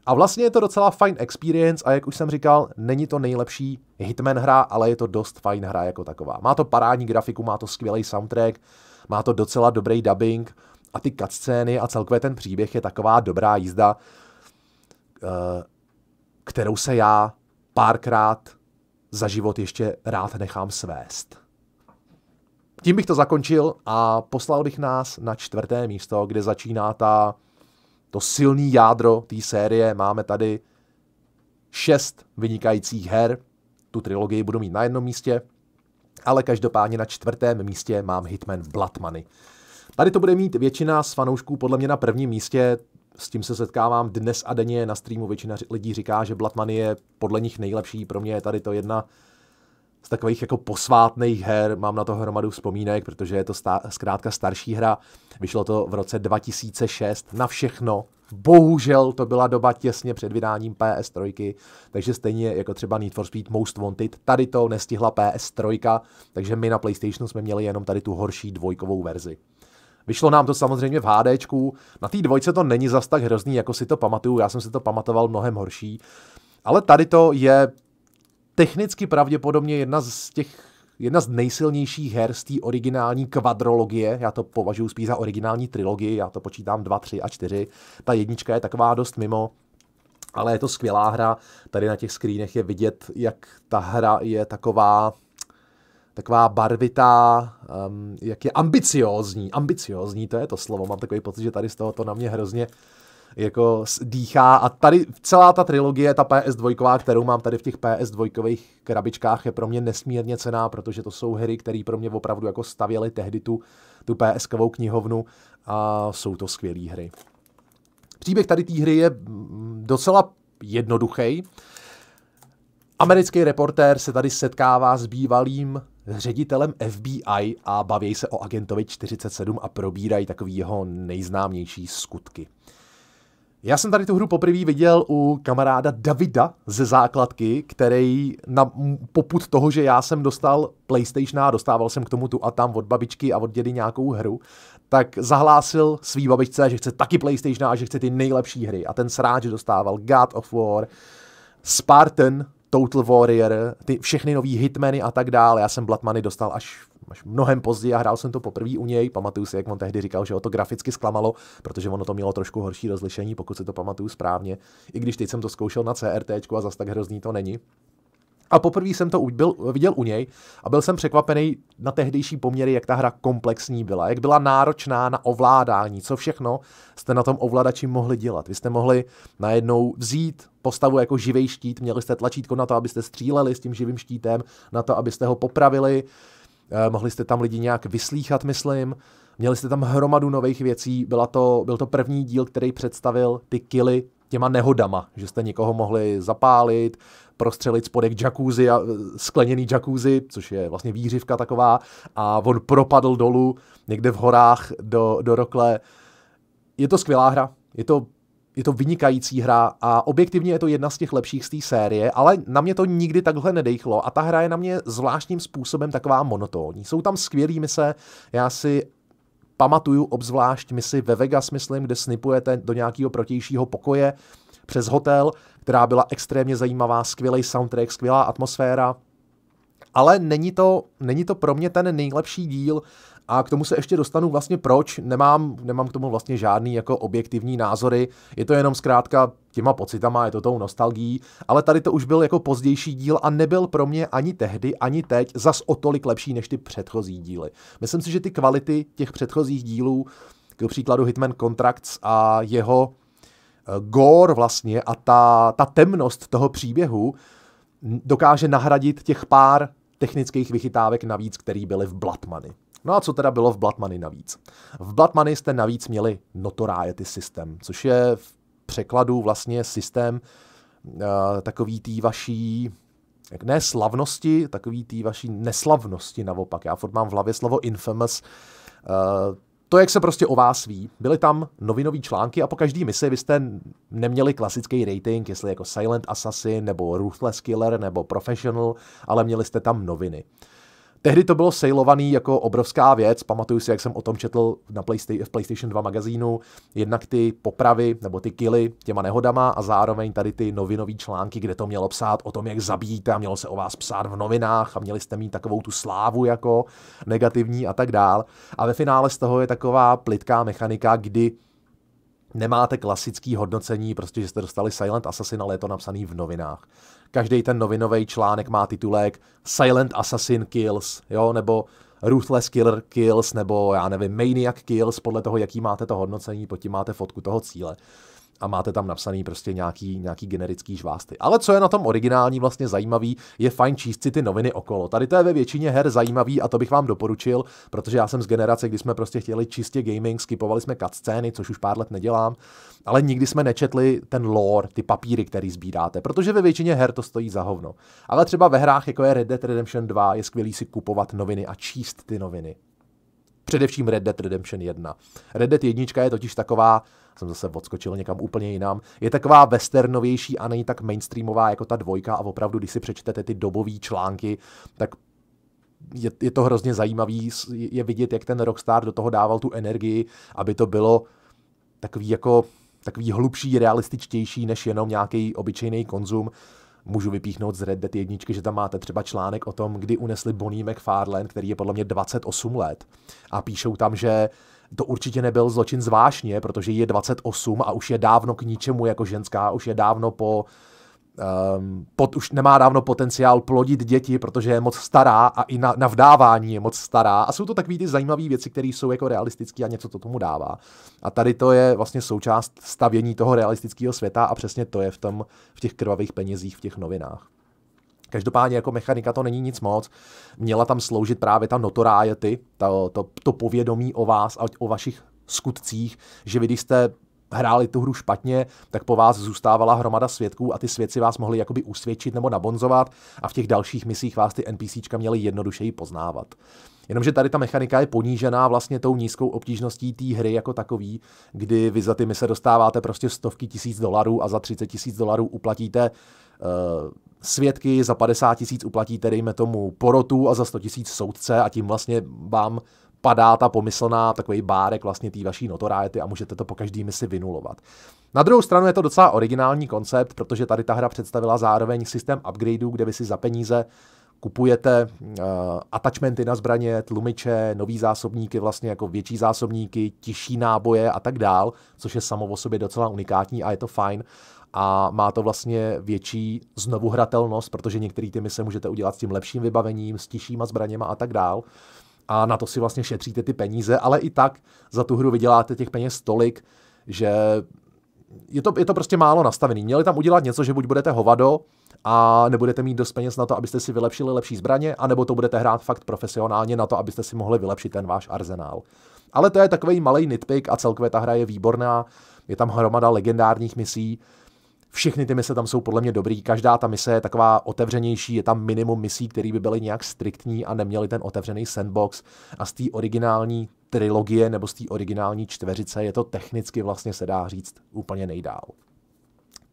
A vlastně je to docela fajn experience a jak už jsem říkal, není to nejlepší Hitman hra, ale je to dost fajn hra jako taková. Má to parádní grafiku, má to skvělý soundtrack, má to docela dobrý dubbing a ty cutscény a celkově ten příběh je taková dobrá jízda, eh, kterou se já párkrát za život ještě rád nechám svést. Tím bych to zakončil a poslal bych nás na čtvrté místo, kde začíná ta to silný jádro té série. Máme tady šest vynikajících her. Tu trilogii budu mít na jednom místě, ale každopádně na čtvrtém místě mám Hitman Blood Money. Tady to bude mít většina z fanoušků podle mě na prvním místě, s tím se setkávám dnes a denně na streamu, většina lidí říká, že Blood Money je podle nich nejlepší, pro mě je tady to jedna z takových jako posvátných her mám na to hromadu vzpomínek, protože je to stá, zkrátka starší hra. Vyšlo to v roce 2006 na všechno. Bohužel to byla doba těsně před vydáním PS3, takže stejně jako třeba Need for Speed Most Wanted, tady to nestihla PS3, takže my na PlayStationu jsme měli jenom tady tu horší dvojkovou verzi. Vyšlo nám to samozřejmě v HDčku, na té dvojce to není zas tak hrozný, jako si to pamatuju, já jsem si to pamatoval mnohem horší, ale tady to je technicky pravděpodobně jedna z těch jedna z nejsilnějších her z té originální kvadrologie, já to považuji spíš za originální trilogii, já to počítám 2, 3 a 4, ta jednička je taková dost mimo, ale je to skvělá hra, tady na těch screenech je vidět, jak ta hra je taková, taková barvitá, um, jak je ambiciózní, ambiciózní, to je to slovo, mám takový pocit, že tady z toho to na mě hrozně jako dýchá a tady celá ta trilogie, ta PS2, kterou mám tady v těch PS2 krabičkách, je pro mě nesmírně cená, protože to jsou hry, které pro mě opravdu jako stavěly tehdy tu, tu ps knihovnu a jsou to skvělé hry. Příběh tady té hry je mm, docela jednoduchý. Americký reportér se tady setkává s bývalým ředitelem FBI a baví se o agentovi 47 a probírají takový jeho nejznámější skutky. Já jsem tady tu hru poprvé viděl u kamaráda Davida ze základky, který na poput toho, že já jsem dostal PlayStation a dostával jsem k tomu tu a tam od babičky a od dědy nějakou hru, tak zahlásil svý babičce, že chce taky PlayStation a že chce ty nejlepší hry. A ten sráč dostával God of War, Spartan, Total Warrior, ty všechny nový Hitmany a tak dále. Já jsem Bloodmany dostal až, až mnohem později a hrál jsem to poprvé u něj. Pamatuju si, jak on tehdy říkal, že ho to graficky zklamalo, protože ono to mělo trošku horší rozlišení, pokud si to pamatuju správně. I když teď jsem to zkoušel na CRT a zas tak hrozný to není. A poprvé jsem to byl, viděl u něj a byl jsem překvapený na tehdejší poměry, jak ta hra komplexní byla, jak byla náročná na ovládání, co všechno jste na tom ovladači mohli dělat. Vy jste mohli najednou vzít postavu jako živý štít, měli jste tlačítko na to, abyste stříleli s tím živým štítem, na to, abyste ho popravili, eh, mohli jste tam lidi nějak vyslíchat, myslím. Měli jste tam hromadu nových věcí, byla to, byl to první díl, který představil ty kily těma nehodama, že jste někoho mohli zapálit, prostřelit spodek jacuzzi, a, e, skleněný jacuzzi, což je vlastně výřivka taková, a on propadl dolů někde v horách do, do rokle. Je to skvělá hra, je to je to vynikající hra a objektivně je to jedna z těch lepších z té série, ale na mě to nikdy takhle nedejchlo a ta hra je na mě zvláštním způsobem taková monotónní. Jsou tam skvělý mise, já si pamatuju obzvlášť misi ve Vegas, myslím, kde snipujete do nějakého protějšího pokoje přes hotel, která byla extrémně zajímavá, skvělý soundtrack, skvělá atmosféra, ale není to, není to pro mě ten nejlepší díl a k tomu se ještě dostanu vlastně proč, nemám, nemám k tomu vlastně žádný jako objektivní názory, je to jenom zkrátka těma pocitama, je to tou nostalgií, ale tady to už byl jako pozdější díl a nebyl pro mě ani tehdy, ani teď zas o tolik lepší než ty předchozí díly. Myslím si, že ty kvality těch předchozích dílů, k příkladu Hitman Contracts a jeho gór vlastně a ta, ta temnost toho příběhu dokáže nahradit těch pár technických vychytávek navíc, které byly v Blatmany. No a co teda bylo v Blatmany navíc? V Blatmany jste navíc měli notoriety systém, což je v překladu vlastně systém uh, takový tý vaší jak ne slavnosti, takový tý vaší neslavnosti naopak. Já furt mám v hlavě slovo infamous, uh, to, jak se prostě o vás ví. Byly tam novinové články a po každý misi vy jste neměli klasický rating, jestli jako Silent Assassin nebo Ruthless Killer nebo Professional, ale měli jste tam noviny. Tehdy to bylo sejlovaný jako obrovská věc. Pamatuju si, jak jsem o tom četl na Playsta- v PlayStation 2 magazínu. Jednak ty popravy nebo ty kily těma nehodama a zároveň tady ty novinové články, kde to mělo psát o tom, jak zabijíte a mělo se o vás psát v novinách a měli jste mít takovou tu slávu jako negativní a tak dál. A ve finále z toho je taková plitká mechanika, kdy nemáte klasický hodnocení, prostě že jste dostali Silent Assassin, ale je to napsaný v novinách každý ten novinový článek má titulek Silent Assassin Kills, jo, nebo Ruthless Killer Kills, nebo já nevím, Maniac Kills, podle toho, jaký máte to hodnocení, potom máte fotku toho cíle a máte tam napsaný prostě nějaký, nějaký generický žvásty. Ale co je na tom originální vlastně zajímavý, je fajn číst si ty noviny okolo. Tady to je ve většině her zajímavý a to bych vám doporučil, protože já jsem z generace, kdy jsme prostě chtěli čistě gaming, skipovali jsme cutscény, což už pár let nedělám, ale nikdy jsme nečetli ten lore, ty papíry, který sbíráte, protože ve většině her to stojí za hovno. Ale třeba ve hrách, jako je Red Dead Redemption 2, je skvělý si kupovat noviny a číst ty noviny především Red Dead Redemption 1. Red Dead 1 je totiž taková jsem zase odskočil někam úplně jinam. Je taková westernovější a není tak mainstreamová jako ta dvojka a opravdu, když si přečtete ty dobové články, tak je, je to hrozně zajímavý, je vidět, jak ten Rockstar do toho dával tu energii, aby to bylo takový jako takový hlubší, realističtější než jenom nějaký obyčejný konzum. Můžu vypíchnout z Red Dead jedničky, že tam máte třeba článek o tom, kdy unesli Bonnie McFarlane, který je podle mě 28 let a píšou tam, že uh, to určitě nebyl zločin zvážně, protože je 28 a už je dávno k ničemu jako ženská, už je dávno po Um, pot, už nemá dávno potenciál plodit děti, protože je moc stará a i na, na vdávání je moc stará. A jsou to takové ty zajímavé věci, které jsou jako realistické a něco to tomu dává. A tady to je vlastně součást stavění toho realistického světa a přesně to je v, tom, v těch krvavých penězích v těch novinách. Každopádně jako mechanika to není nic moc. Měla tam sloužit právě ta notoriety, to, to, to povědomí o vás a o vašich skutcích, že vy když jste hráli tu hru špatně, tak po vás zůstávala hromada svědků a ty svědci vás mohli jakoby usvědčit nebo nabonzovat a v těch dalších misích vás ty NPCčka měli jednodušeji poznávat. Jenomže tady ta mechanika je ponížená vlastně tou nízkou obtížností té hry jako takový, kdy vy za ty mise dostáváte prostě stovky tisíc dolarů a za 30 tisíc dolarů uplatíte uh, svědky, za 50 tisíc uplatíte, dejme tomu, porotu a za 100 tisíc soudce a tím vlastně vám padá ta pomyslná takový bárek vlastně té vaší notoriety a můžete to po každý si vynulovat. Na druhou stranu je to docela originální koncept, protože tady ta hra představila zároveň systém upgradeů, kde vy si za peníze kupujete uh, attachmenty na zbraně, tlumiče, nový zásobníky, vlastně jako větší zásobníky, těžší náboje a tak dál, což je samo o sobě docela unikátní a je to fajn a má to vlastně větší znovuhratelnost, protože některé ty mise můžete udělat s tím lepším vybavením, s tišíma zbraněma a tak dál. A na to si vlastně šetříte ty peníze, ale i tak za tu hru vyděláte těch peněz tolik, že je to, je to prostě málo nastavený. Měli tam udělat něco, že buď budete hovado a nebudete mít dost peněz na to, abyste si vylepšili lepší zbraně, anebo to budete hrát fakt profesionálně na to, abyste si mohli vylepšit ten váš arzenál. Ale to je takový malý nitpick a celkově ta hra je výborná. Je tam hromada legendárních misí, všechny ty mise tam jsou podle mě dobrý, každá ta mise je taková otevřenější, je tam minimum misí, které by byly nějak striktní a neměly ten otevřený sandbox a z té originální trilogie nebo z té originální čtveřice je to technicky vlastně se dá říct úplně nejdál.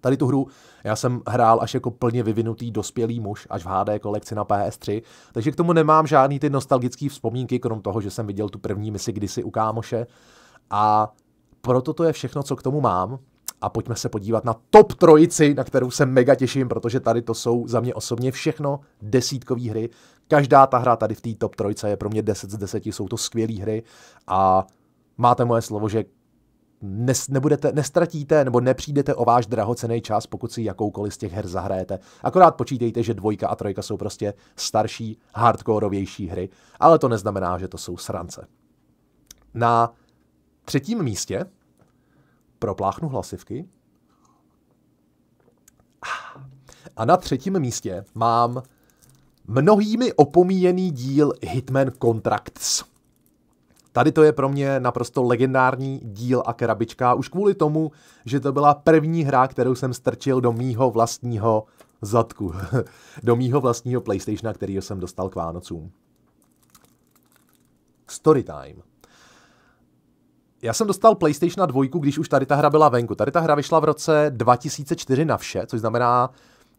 Tady tu hru já jsem hrál až jako plně vyvinutý dospělý muž, až v HD kolekci na PS3, takže k tomu nemám žádný ty nostalgické vzpomínky, krom toho, že jsem viděl tu první misi kdysi u kámoše. A proto to je všechno, co k tomu mám a pojďme se podívat na top trojici, na kterou se mega těším, protože tady to jsou za mě osobně všechno desítkové hry. Každá ta hra tady v té top trojice je pro mě 10 z 10, jsou to skvělé hry a máte moje slovo, že nes, nebudete, nestratíte nebo nepřijdete o váš drahocený čas, pokud si jakoukoliv z těch her zahrajete. Akorát počítejte, že dvojka a trojka jsou prostě starší, hardkorovější hry, ale to neznamená, že to jsou srance. Na třetím místě propláchnu hlasivky. A na třetím místě mám mnohými opomíjený díl Hitman Contracts. Tady to je pro mě naprosto legendární díl a krabička, už kvůli tomu, že to byla první hra, kterou jsem strčil do mýho vlastního zadku, do mýho vlastního PlayStationa, který jsem dostal k Vánocům. Storytime já jsem dostal PlayStation 2, když už tady ta hra byla venku. Tady ta hra vyšla v roce 2004 na vše, což znamená,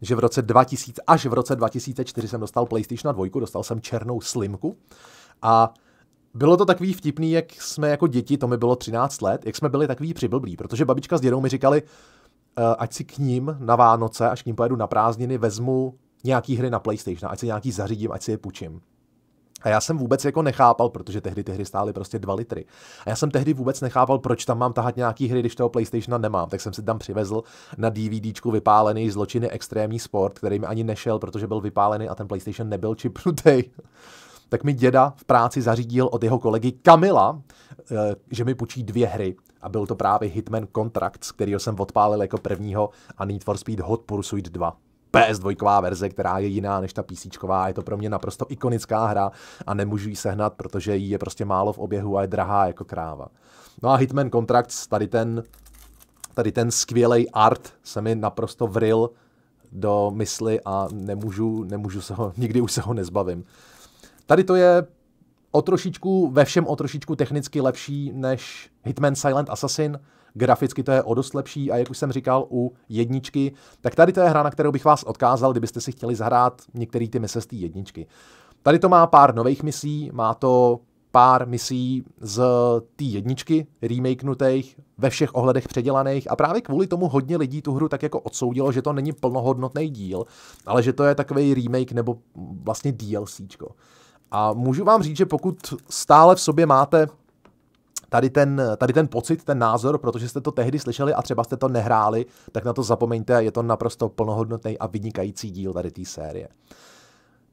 že v roce 2000, až v roce 2004 jsem dostal PlayStation 2, dostal jsem černou slimku a bylo to takový vtipný, jak jsme jako děti, to mi bylo 13 let, jak jsme byli takový přiblblí, protože babička s dědou mi říkali, eh, ať si k ním na Vánoce, až k ním pojedu na prázdniny, vezmu nějaký hry na PlayStation, ať si nějaký zařídím, ať si je půjčím. A já jsem vůbec jako nechápal, protože tehdy ty hry stály prostě 2 litry. A já jsem tehdy vůbec nechápal, proč tam mám tahat nějaký hry, když toho PlayStationa nemám. Tak jsem si tam přivezl na DVDčku vypálený zločiny extrémní sport, který mi ani nešel, protože byl vypálený a ten PlayStation nebyl čipnutý. tak mi děda v práci zařídil od jeho kolegy Kamila, eh, že mi půjčí dvě hry. A byl to právě Hitman Contracts, kterýho jsem odpálil jako prvního a Need for Speed Hot Pursuit 2. PS2 verze, která je jiná než ta PC. Je to pro mě naprosto ikonická hra a nemůžu ji sehnat, protože jí je prostě málo v oběhu a je drahá jako kráva. No a Hitman Contracts, tady ten, tady ten skvělý art se mi naprosto vril do mysli a nemůžu, nemůžu se ho, nikdy už se ho nezbavím. Tady to je o trošičku, ve všem o trošičku technicky lepší než Hitman Silent Assassin, graficky to je o dost lepší a jak už jsem říkal u jedničky, tak tady to je hra, na kterou bych vás odkázal, kdybyste si chtěli zahrát některé ty mise z té jedničky. Tady to má pár nových misí, má to pár misí z té jedničky, remakenutých, ve všech ohledech předělaných a právě kvůli tomu hodně lidí tu hru tak jako odsoudilo, že to není plnohodnotný díl, ale že to je takový remake nebo vlastně DLCčko. A můžu vám říct, že pokud stále v sobě máte tady ten, tady ten pocit, ten názor, protože jste to tehdy slyšeli a třeba jste to nehráli, tak na to zapomeňte, je to naprosto plnohodnotný a vynikající díl tady té série.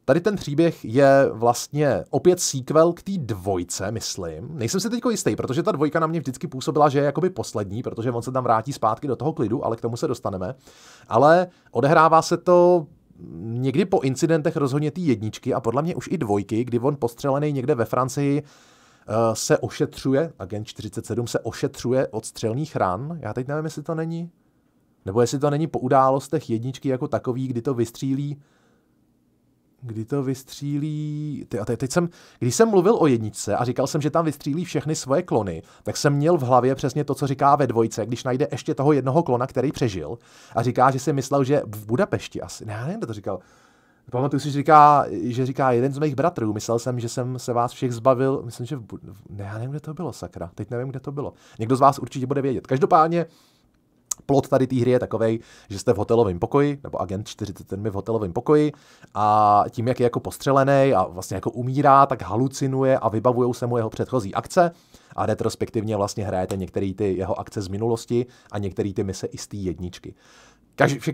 Tady ten příběh je vlastně opět sequel k té dvojce, myslím. Nejsem si teď jistý, protože ta dvojka na mě vždycky působila, že je jakoby poslední, protože on se tam vrátí zpátky do toho klidu, ale k tomu se dostaneme. Ale odehrává se to někdy po incidentech rozhodně té jedničky a podle mě už i dvojky, kdy on postřelený někde ve Francii Eh, se ošetřuje, agent 47 se ošetřuje od střelných ran. Já teď nevím, jestli to není, nebo jestli to není po událostech jedničky jako takový, kdy to vystřílí kdy to vystřílí... Ty, a teď, teď jsem, když jsem mluvil o jedničce a říkal jsem, že tam vystřílí všechny svoje klony, tak jsem měl v hlavě přesně to, co říká ve dvojce, když najde ještě toho jednoho klona, který přežil a říká, že si myslel, že v Budapešti asi, ne, nevím, kdo to říkal, Pamatuju si, že říká, že říká jeden z mých bratrů, myslel jsem, že jsem se vás všech zbavil, myslím, že v, ne, já nevím, kde to bylo, sakra, teď nevím, kde to bylo. Někdo z vás určitě bude vědět. Každopádně, plot tady té hry je takový, že jste v hotelovém pokoji, nebo agent 40 v hotelovém pokoji a tím, jak je jako postřelený a vlastně jako umírá, tak halucinuje a vybavují se mu jeho předchozí akce a retrospektivně vlastně hrajete některé ty jeho akce z minulosti a některé ty mise i z té jedničky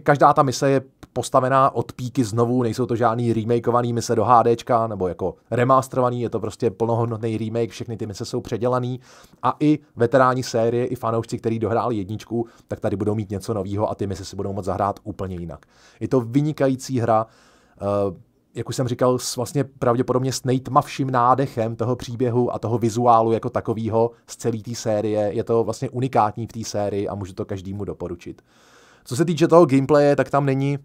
každá ta mise je postavená od píky znovu, nejsou to žádný remakeovaný mise do HDčka, nebo jako remasterovaný, je to prostě plnohodnotný remake, všechny ty mise jsou předělaný a i veteráni série, i fanoušci, kteří dohráli jedničku, tak tady budou mít něco nového a ty mise si budou moct zahrát úplně jinak. Je to vynikající hra, eh, jak už jsem říkal, s vlastně pravděpodobně s nejtmavším nádechem toho příběhu a toho vizuálu jako takového z celé té série. Je to vlastně unikátní v té sérii a můžu to každému doporučit. Co se týče toho gameplaye, tak tam není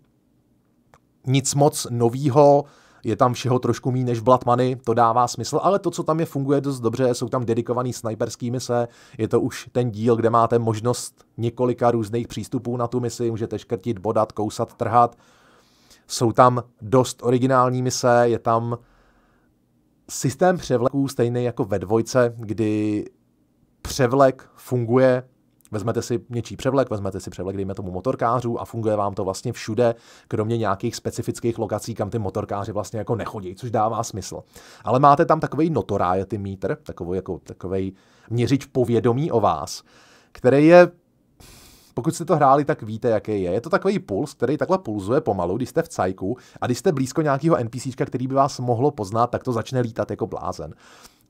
nic moc novýho, je tam všeho trošku méně než v Blood Money, to dává smysl, ale to, co tam je, funguje dost dobře, jsou tam dedikovaný sniperský mise, je to už ten díl, kde máte možnost několika různých přístupů na tu misi, můžete škrtit, bodat, kousat, trhat. Jsou tam dost originální mise, je tam systém převleků stejný jako ve dvojce, kdy převlek funguje Vezmete si něčí převlek, vezmete si převlek, dejme tomu motorkářů a funguje vám to vlastně všude, kromě nějakých specifických lokací, kam ty motorkáři vlastně jako nechodí, což dává smysl. Ale máte tam takový notoriety meter, takový, jako, takový měřič povědomí o vás, který je pokud jste to hráli, tak víte, jaký je. Je to takový puls, který takhle pulzuje pomalu, když jste v cajku a když jste blízko nějakého NPC, který by vás mohlo poznat, tak to začne lítat jako blázen.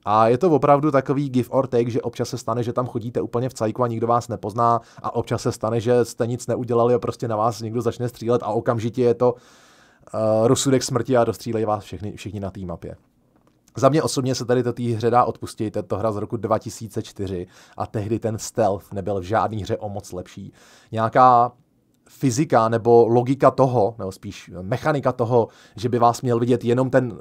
A je to opravdu takový give or take, že občas se stane, že tam chodíte úplně v cajku a nikdo vás nepozná a občas se stane, že jste nic neudělali a prostě na vás někdo začne střílet a okamžitě je to uh, rozsudek smrti a dostřílejí vás všechny, všichni na té mapě. Za mě osobně se tady to té hře dá odpustit, je to hra z roku 2004 a tehdy ten stealth nebyl v žádné hře o moc lepší. Nějaká fyzika nebo logika toho, nebo spíš mechanika toho, že by vás měl vidět jenom ten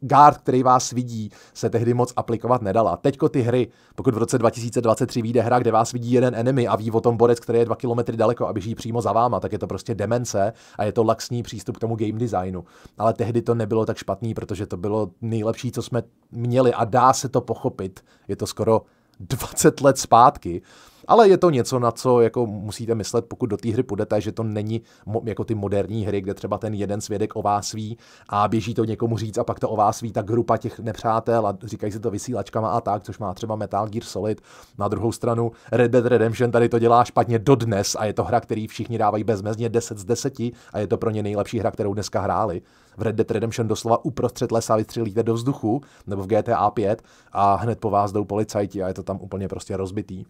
guard, který vás vidí, se tehdy moc aplikovat nedala. Teďko ty hry, pokud v roce 2023 vyjde hra, kde vás vidí jeden enemy a ví o tom borec, který je dva kilometry daleko a běží přímo za váma, tak je to prostě demence a je to laxní přístup k tomu game designu. Ale tehdy to nebylo tak špatný, protože to bylo nejlepší, co jsme měli a dá se to pochopit. Je to skoro 20 let zpátky ale je to něco, na co jako musíte myslet, pokud do té hry půjdete, že to není mo- jako ty moderní hry, kde třeba ten jeden svědek o vás ví a běží to někomu říct a pak to o vás ví ta grupa těch nepřátel a říkají si to vysílačkama a tak, což má třeba Metal Gear Solid. Na druhou stranu Red Dead Redemption tady to dělá špatně dodnes a je to hra, který všichni dávají bezmezně 10 z 10 a je to pro ně nejlepší hra, kterou dneska hráli. V Red Dead Redemption doslova uprostřed lesa vystřelíte do vzduchu, nebo v GTA 5 a hned po vás jdou policajti a je to tam úplně prostě rozbitý.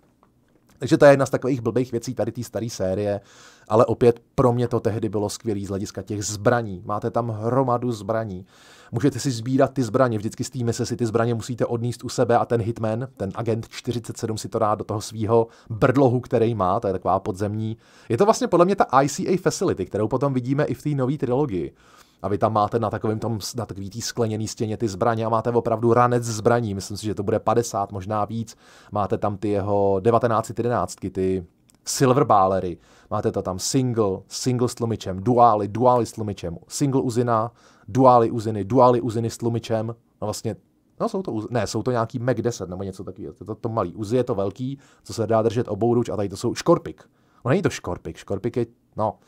Takže to je jedna z takových blbých věcí tady té staré série, ale opět pro mě to tehdy bylo skvělé z hlediska těch zbraní. Máte tam hromadu zbraní. Můžete si sbírat ty zbraně, vždycky s té se si ty zbraně musíte odníst u sebe a ten hitman, ten agent 47 si to dá do toho svého brdlohu, který má, to je taková podzemní. Je to vlastně podle mě ta ICA facility, kterou potom vidíme i v té nové trilogii a vy tam máte na takovém tom, na takový tý skleněný stěně ty zbraně a máte opravdu ranec zbraní, myslím si, že to bude 50, možná víc. Máte tam ty jeho 1911, ty silver bálery. Máte to tam single, single s tlumičem, duály, duály s tlumičem, single uzina, duály uziny, duály uziny s tlumičem. No vlastně No jsou to, ne, jsou to nějaký Mac 10 nebo něco takového. To, to, to malý Uzi je to velký, co se dá držet obou ruč a tady to jsou škorpik. No není to škorpik, škorpik je, no,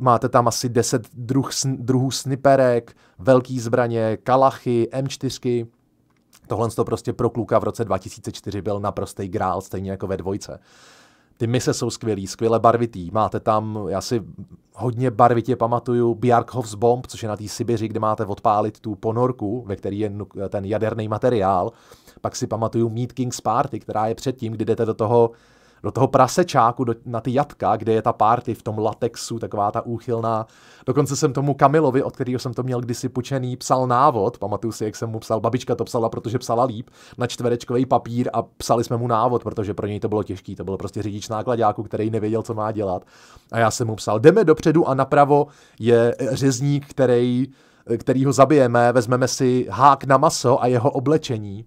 máte tam asi 10 druh, druhů sniperek, velký zbraně, kalachy, M4. Tohle to prostě pro kluka v roce 2004 byl naprostý grál, stejně jako ve dvojce. Ty mise jsou skvělý, skvěle barvitý. Máte tam, já si hodně barvitě pamatuju Bjarkhoff's bomb, což je na té Sibiři, kde máte odpálit tu ponorku, ve který je ten jaderný materiál. Pak si pamatuju Meet King's Party, která je předtím, kdy jdete do toho do toho prasečáku, do, na ty jatka, kde je ta party v tom latexu, taková ta úchylná. Dokonce jsem tomu Kamilovi, od kterého jsem to měl kdysi pučený, psal návod. Pamatuju si, jak jsem mu psal, babička to psala, protože psala líp, na čtverečkový papír a psali jsme mu návod, protože pro něj to bylo těžký. To byl prostě řidič nákladáku, který nevěděl, co má dělat. A já jsem mu psal, jdeme dopředu a napravo je řezník, který který ho zabijeme, vezmeme si hák na maso a jeho oblečení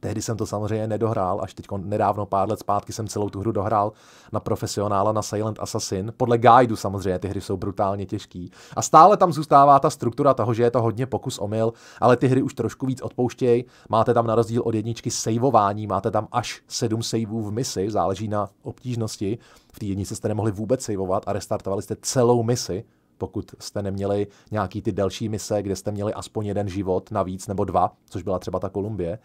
Tehdy jsem to samozřejmě nedohrál, až teď nedávno, pár let zpátky jsem celou tu hru dohrál na profesionála, na Silent Assassin. Podle guideu samozřejmě, ty hry jsou brutálně těžké. A stále tam zůstává ta struktura toho, že je to hodně pokus omyl, ale ty hry už trošku víc odpouštějí. Máte tam na rozdíl od jedničky saveování, máte tam až sedm saveů v misi, záleží na obtížnosti. V té jednice jste nemohli vůbec saveovat a restartovali jste celou misi, pokud jste neměli nějaký ty delší mise, kde jste měli aspoň jeden život navíc nebo dva, což byla třeba ta Kolumbie.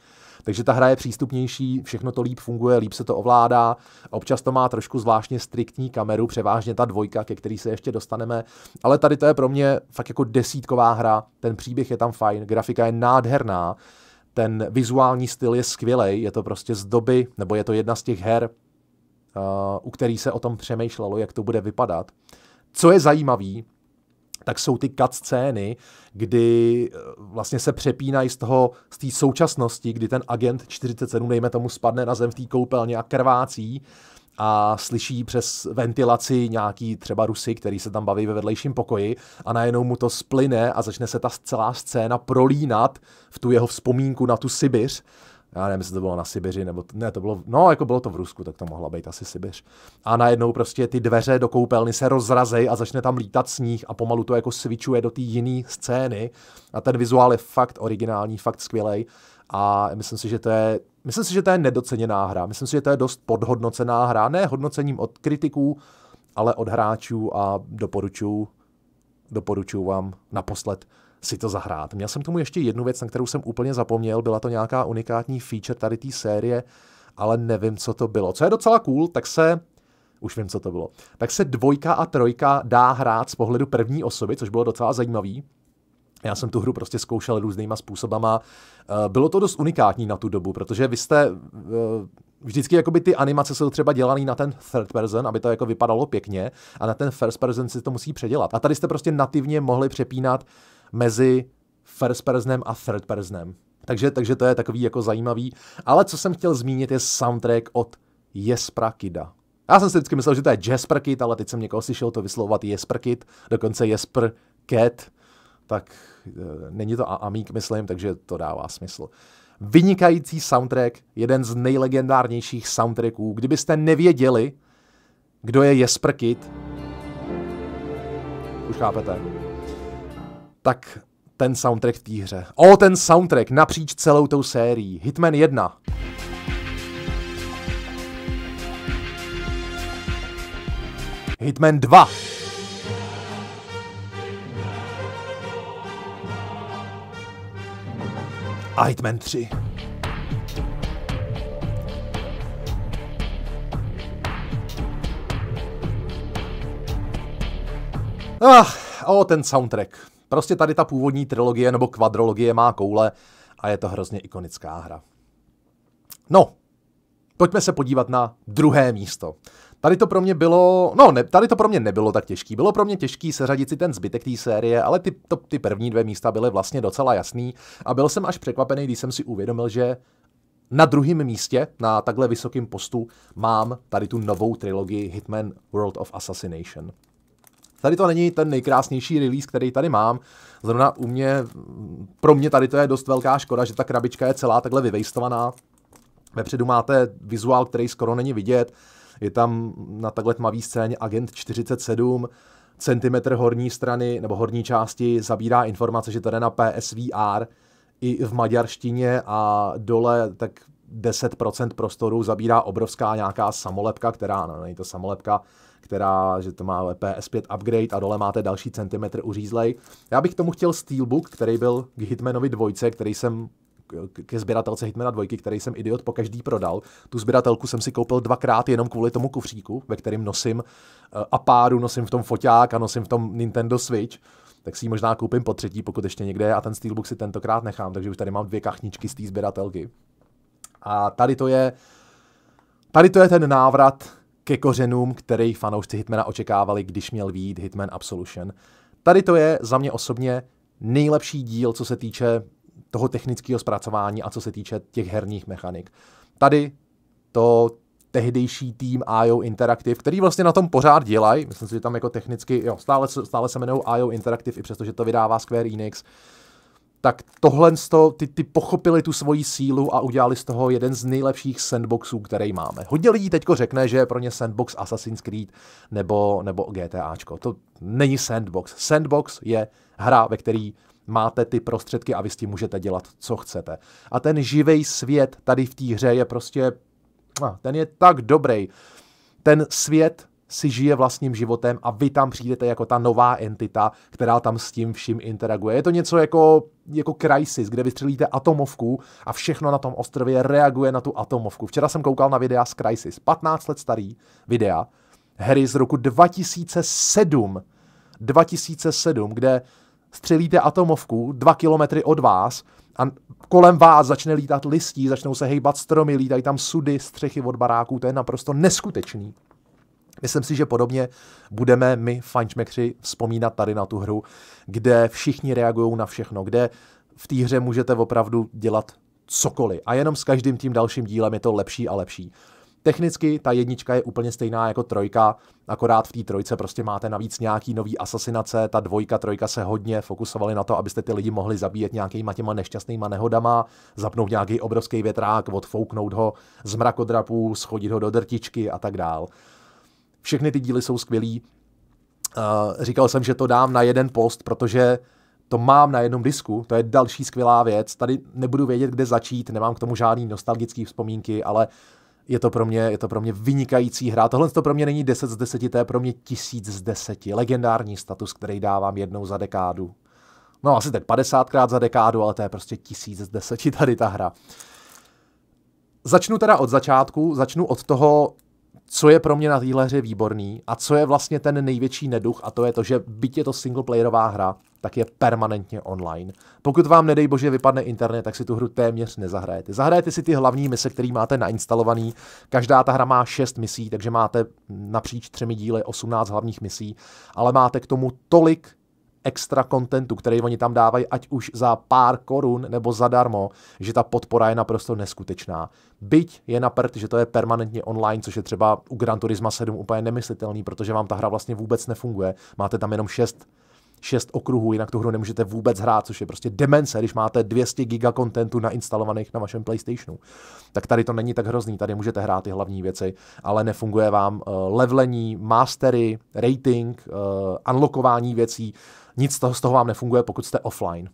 Takže ta hra je přístupnější, všechno to líp funguje, líp se to ovládá. Občas to má trošku zvláštně striktní kameru, převážně ta dvojka, ke který se ještě dostaneme. Ale tady to je pro mě fakt jako desítková hra, ten příběh je tam fajn, grafika je nádherná, ten vizuální styl je skvělý, je to prostě z doby, nebo je to jedna z těch her, uh, u který se o tom přemýšlelo, jak to bude vypadat. Co je zajímavý, tak jsou ty cut scény, kdy eh, vlastně se přepínají z toho, z té současnosti, kdy ten agent 47, dejme tomu, spadne na zem v té koupelně a krvácí a slyší přes ventilaci nějaký třeba Rusy, který se tam baví ve vedlejším pokoji a najednou mu to splyne a začne se ta celá scéna prolínat v tu jeho vzpomínku na tu Sibiř já nevím, jestli to bylo na Sibiři, nebo ne, to bylo, no, jako bylo to v Rusku, tak to mohla být asi Sibiř. A najednou prostě ty dveře do koupelny se rozrazejí a začne tam lítat sníh a pomalu to jako svičuje do té jiné scény. A ten vizuál je fakt originální, fakt skvělej. A myslím si, že to je Myslím si, že to je nedoceněná hra. Myslím si, že to je dost podhodnocená hra. Ne hodnocením od kritiků, ale od hráčů a doporučuju, doporučuju vám naposled si to zahrát. Měl jsem tomu ještě jednu věc, na kterou jsem úplně zapomněl, byla to nějaká unikátní feature tady té série, ale nevím, co to bylo. Co je docela cool, tak se už vím, co to bylo. Tak se dvojka a trojka dá hrát z pohledu první osoby, což bylo docela zajímavý. Já jsem tu hru prostě zkoušel různýma způsobama. Eh, bylo to dost unikátní na tu dobu, protože vy jste eh, vždycky jakoby ty animace jsou třeba dělané na ten third person, aby to jako vypadalo pěkně a na ten first person si to musí předělat. A tady jste prostě nativně mohli přepínat mezi first personem a third personem. Takže, takže to je takový jako zajímavý. Ale co jsem chtěl zmínit je soundtrack od Jespra Kida. Já jsem si vždycky myslel, že to je Jasper Kid, ale teď jsem někoho slyšel to vyslovovat Jesper Kid, dokonce Jesper Cat, tak e, není to a Amík, myslím, takže to dává smysl. Vynikající soundtrack, jeden z nejlegendárnějších soundtracků. Kdybyste nevěděli, kdo je Jesper Kid, už chápete tak ten soundtrack v té hře. O, ten soundtrack napříč celou tou sérií. Hitman 1. Hitman 2. A Hitman 3. Ach, o, ten soundtrack. Prostě tady ta původní trilogie nebo kvadrologie má koule a je to hrozně ikonická hra. No, pojďme se podívat na druhé místo. Tady to pro mě bylo, no ne, tady to pro mě nebylo tak těžký. Bylo pro mě těžký seřadit si ten zbytek té série, ale ty, to, ty první dvě místa byly vlastně docela jasný a byl jsem až překvapený, když jsem si uvědomil, že na druhém místě, na takhle vysokém postu, mám tady tu novou trilogii Hitman World of Assassination. Tady to není ten nejkrásnější release, který tady mám. Zrovna u mě, pro mě tady to je dost velká škoda, že ta krabička je celá takhle vyvejstovaná. Vepředu máte vizuál, který skoro není vidět. Je tam na takhle tmavý scéně Agent 47, centimetr horní strany nebo horní části zabírá informace, že to jde na PSVR i v maďarštině a dole tak 10% prostoru zabírá obrovská nějaká samolepka, která, no není to samolepka, která, že to má PS5 upgrade a dole máte další centimetr uřízlej. Já bych tomu chtěl Steelbook, který byl k Hitmanovi dvojce, který jsem ke sběratelce Hitmana dvojky, který jsem idiot po každý prodal. Tu sběratelku jsem si koupil dvakrát jenom kvůli tomu kufříku, ve kterém nosím eh, a páru nosím v tom foťák a nosím v tom Nintendo Switch tak si ji možná koupím po třetí, pokud ještě někde je, a ten Steelbook si tentokrát nechám, takže už tady mám dvě kachničky z té sběratelky. A tady to je, tady to je ten návrat ke kořenům, který fanoušci Hitmana očekávali, když měl výjít Hitman Absolution. Tady to je za mě osobně nejlepší díl, co se týče toho technického zpracování a co se týče těch herních mechanik. Tady to tehdejší tým IO Interactive, který vlastně na tom pořád dělají, myslím si, že tam jako technicky, jo, stále, stále se jmenují IO Interactive, i přestože to vydává Square Enix, uh, tak tohle, sto, ty, ty pochopili tu svoji sílu a udělali z toho jeden z nejlepších sandboxů, který máme. Hodně lidí teďko řekne, že je pro ně sandbox Assassin's Creed nebo, nebo GTAčko. To není sandbox. Sandbox je hra, ve který máte ty prostředky a vy s tím můžete dělat, co chcete. A ten živý svět tady v té hře je prostě, ten je tak dobrý. Ten svět si žije vlastním životem a vy tam přijdete jako ta nová entita, která tam s tím vším interaguje. Je to něco jako, jako Crisis, kde vystřelíte atomovku a všechno na tom ostrově reaguje na tu atomovku. Včera jsem koukal na videa z Crisis, 15 let starý videa, hry z roku 2007, 2007, kde střelíte atomovku dva kilometry od vás a kolem vás začne lítat listí, začnou se hejbat stromy, lítají tam sudy, střechy od baráků, to je naprosto neskutečný. Myslím si, že podobně budeme my, fančmekři, vzpomínat tady na tu hru, kde všichni reagují na všechno, kde v té hře můžete opravdu dělat cokoliv. A jenom s každým tím dalším dílem je to lepší a lepší. Technicky ta jednička je úplně stejná jako trojka, akorát v té trojce prostě máte navíc nějaký nový asasinace, ta dvojka, trojka se hodně fokusovali na to, abyste ty lidi mohli zabíjet nějakýma těma nešťastnýma nehodama, zapnout nějaký obrovský větrák, odfouknout ho z mrakodrapů, schodit ho do drtičky a tak dál. Všechny ty díly jsou skvělý. říkal jsem, že to dám na jeden post, protože to mám na jednom disku, to je další skvělá věc. Tady nebudu vědět, kde začít, nemám k tomu žádný nostalgický vzpomínky, ale je to pro mě, je to pro mě vynikající hra. Tohle to pro mě není 10 z 10, to je pro mě 1000 z 10. Legendární status, který dávám jednou za dekádu. No asi tak 50krát za dekádu, ale to je prostě 1000 z 10 tady ta hra. Začnu teda od začátku, začnu od toho, co je pro mě na téhle hře výborný a co je vlastně ten největší neduch a to je to, že byť je to singleplayerová hra, tak je permanentně online. Pokud vám, nedej bože, vypadne internet, tak si tu hru téměř nezahrajete. Zahrajete si ty hlavní mise, které máte nainstalovaný. Každá ta hra má 6 misí, takže máte napříč třemi díly 18 hlavních misí, ale máte k tomu tolik extra kontentu, který oni tam dávají, ať už za pár korun nebo zadarmo, že ta podpora je naprosto neskutečná. Byť je na prd, že to je permanentně online, což je třeba u Gran Turisma 7 úplně nemyslitelný, protože vám ta hra vlastně vůbec nefunguje. Máte tam jenom šest šest okruhů, jinak tu hru nemůžete vůbec hrát, což je prostě demence, když máte 200 giga kontentu nainstalovaných na vašem PlayStationu. Tak tady to není tak hrozný, tady můžete hrát ty hlavní věci, ale nefunguje vám uh, levelení, mastery, rating, uh, unlockování věcí, nic z toho, z toho vám nefunguje, pokud jste offline.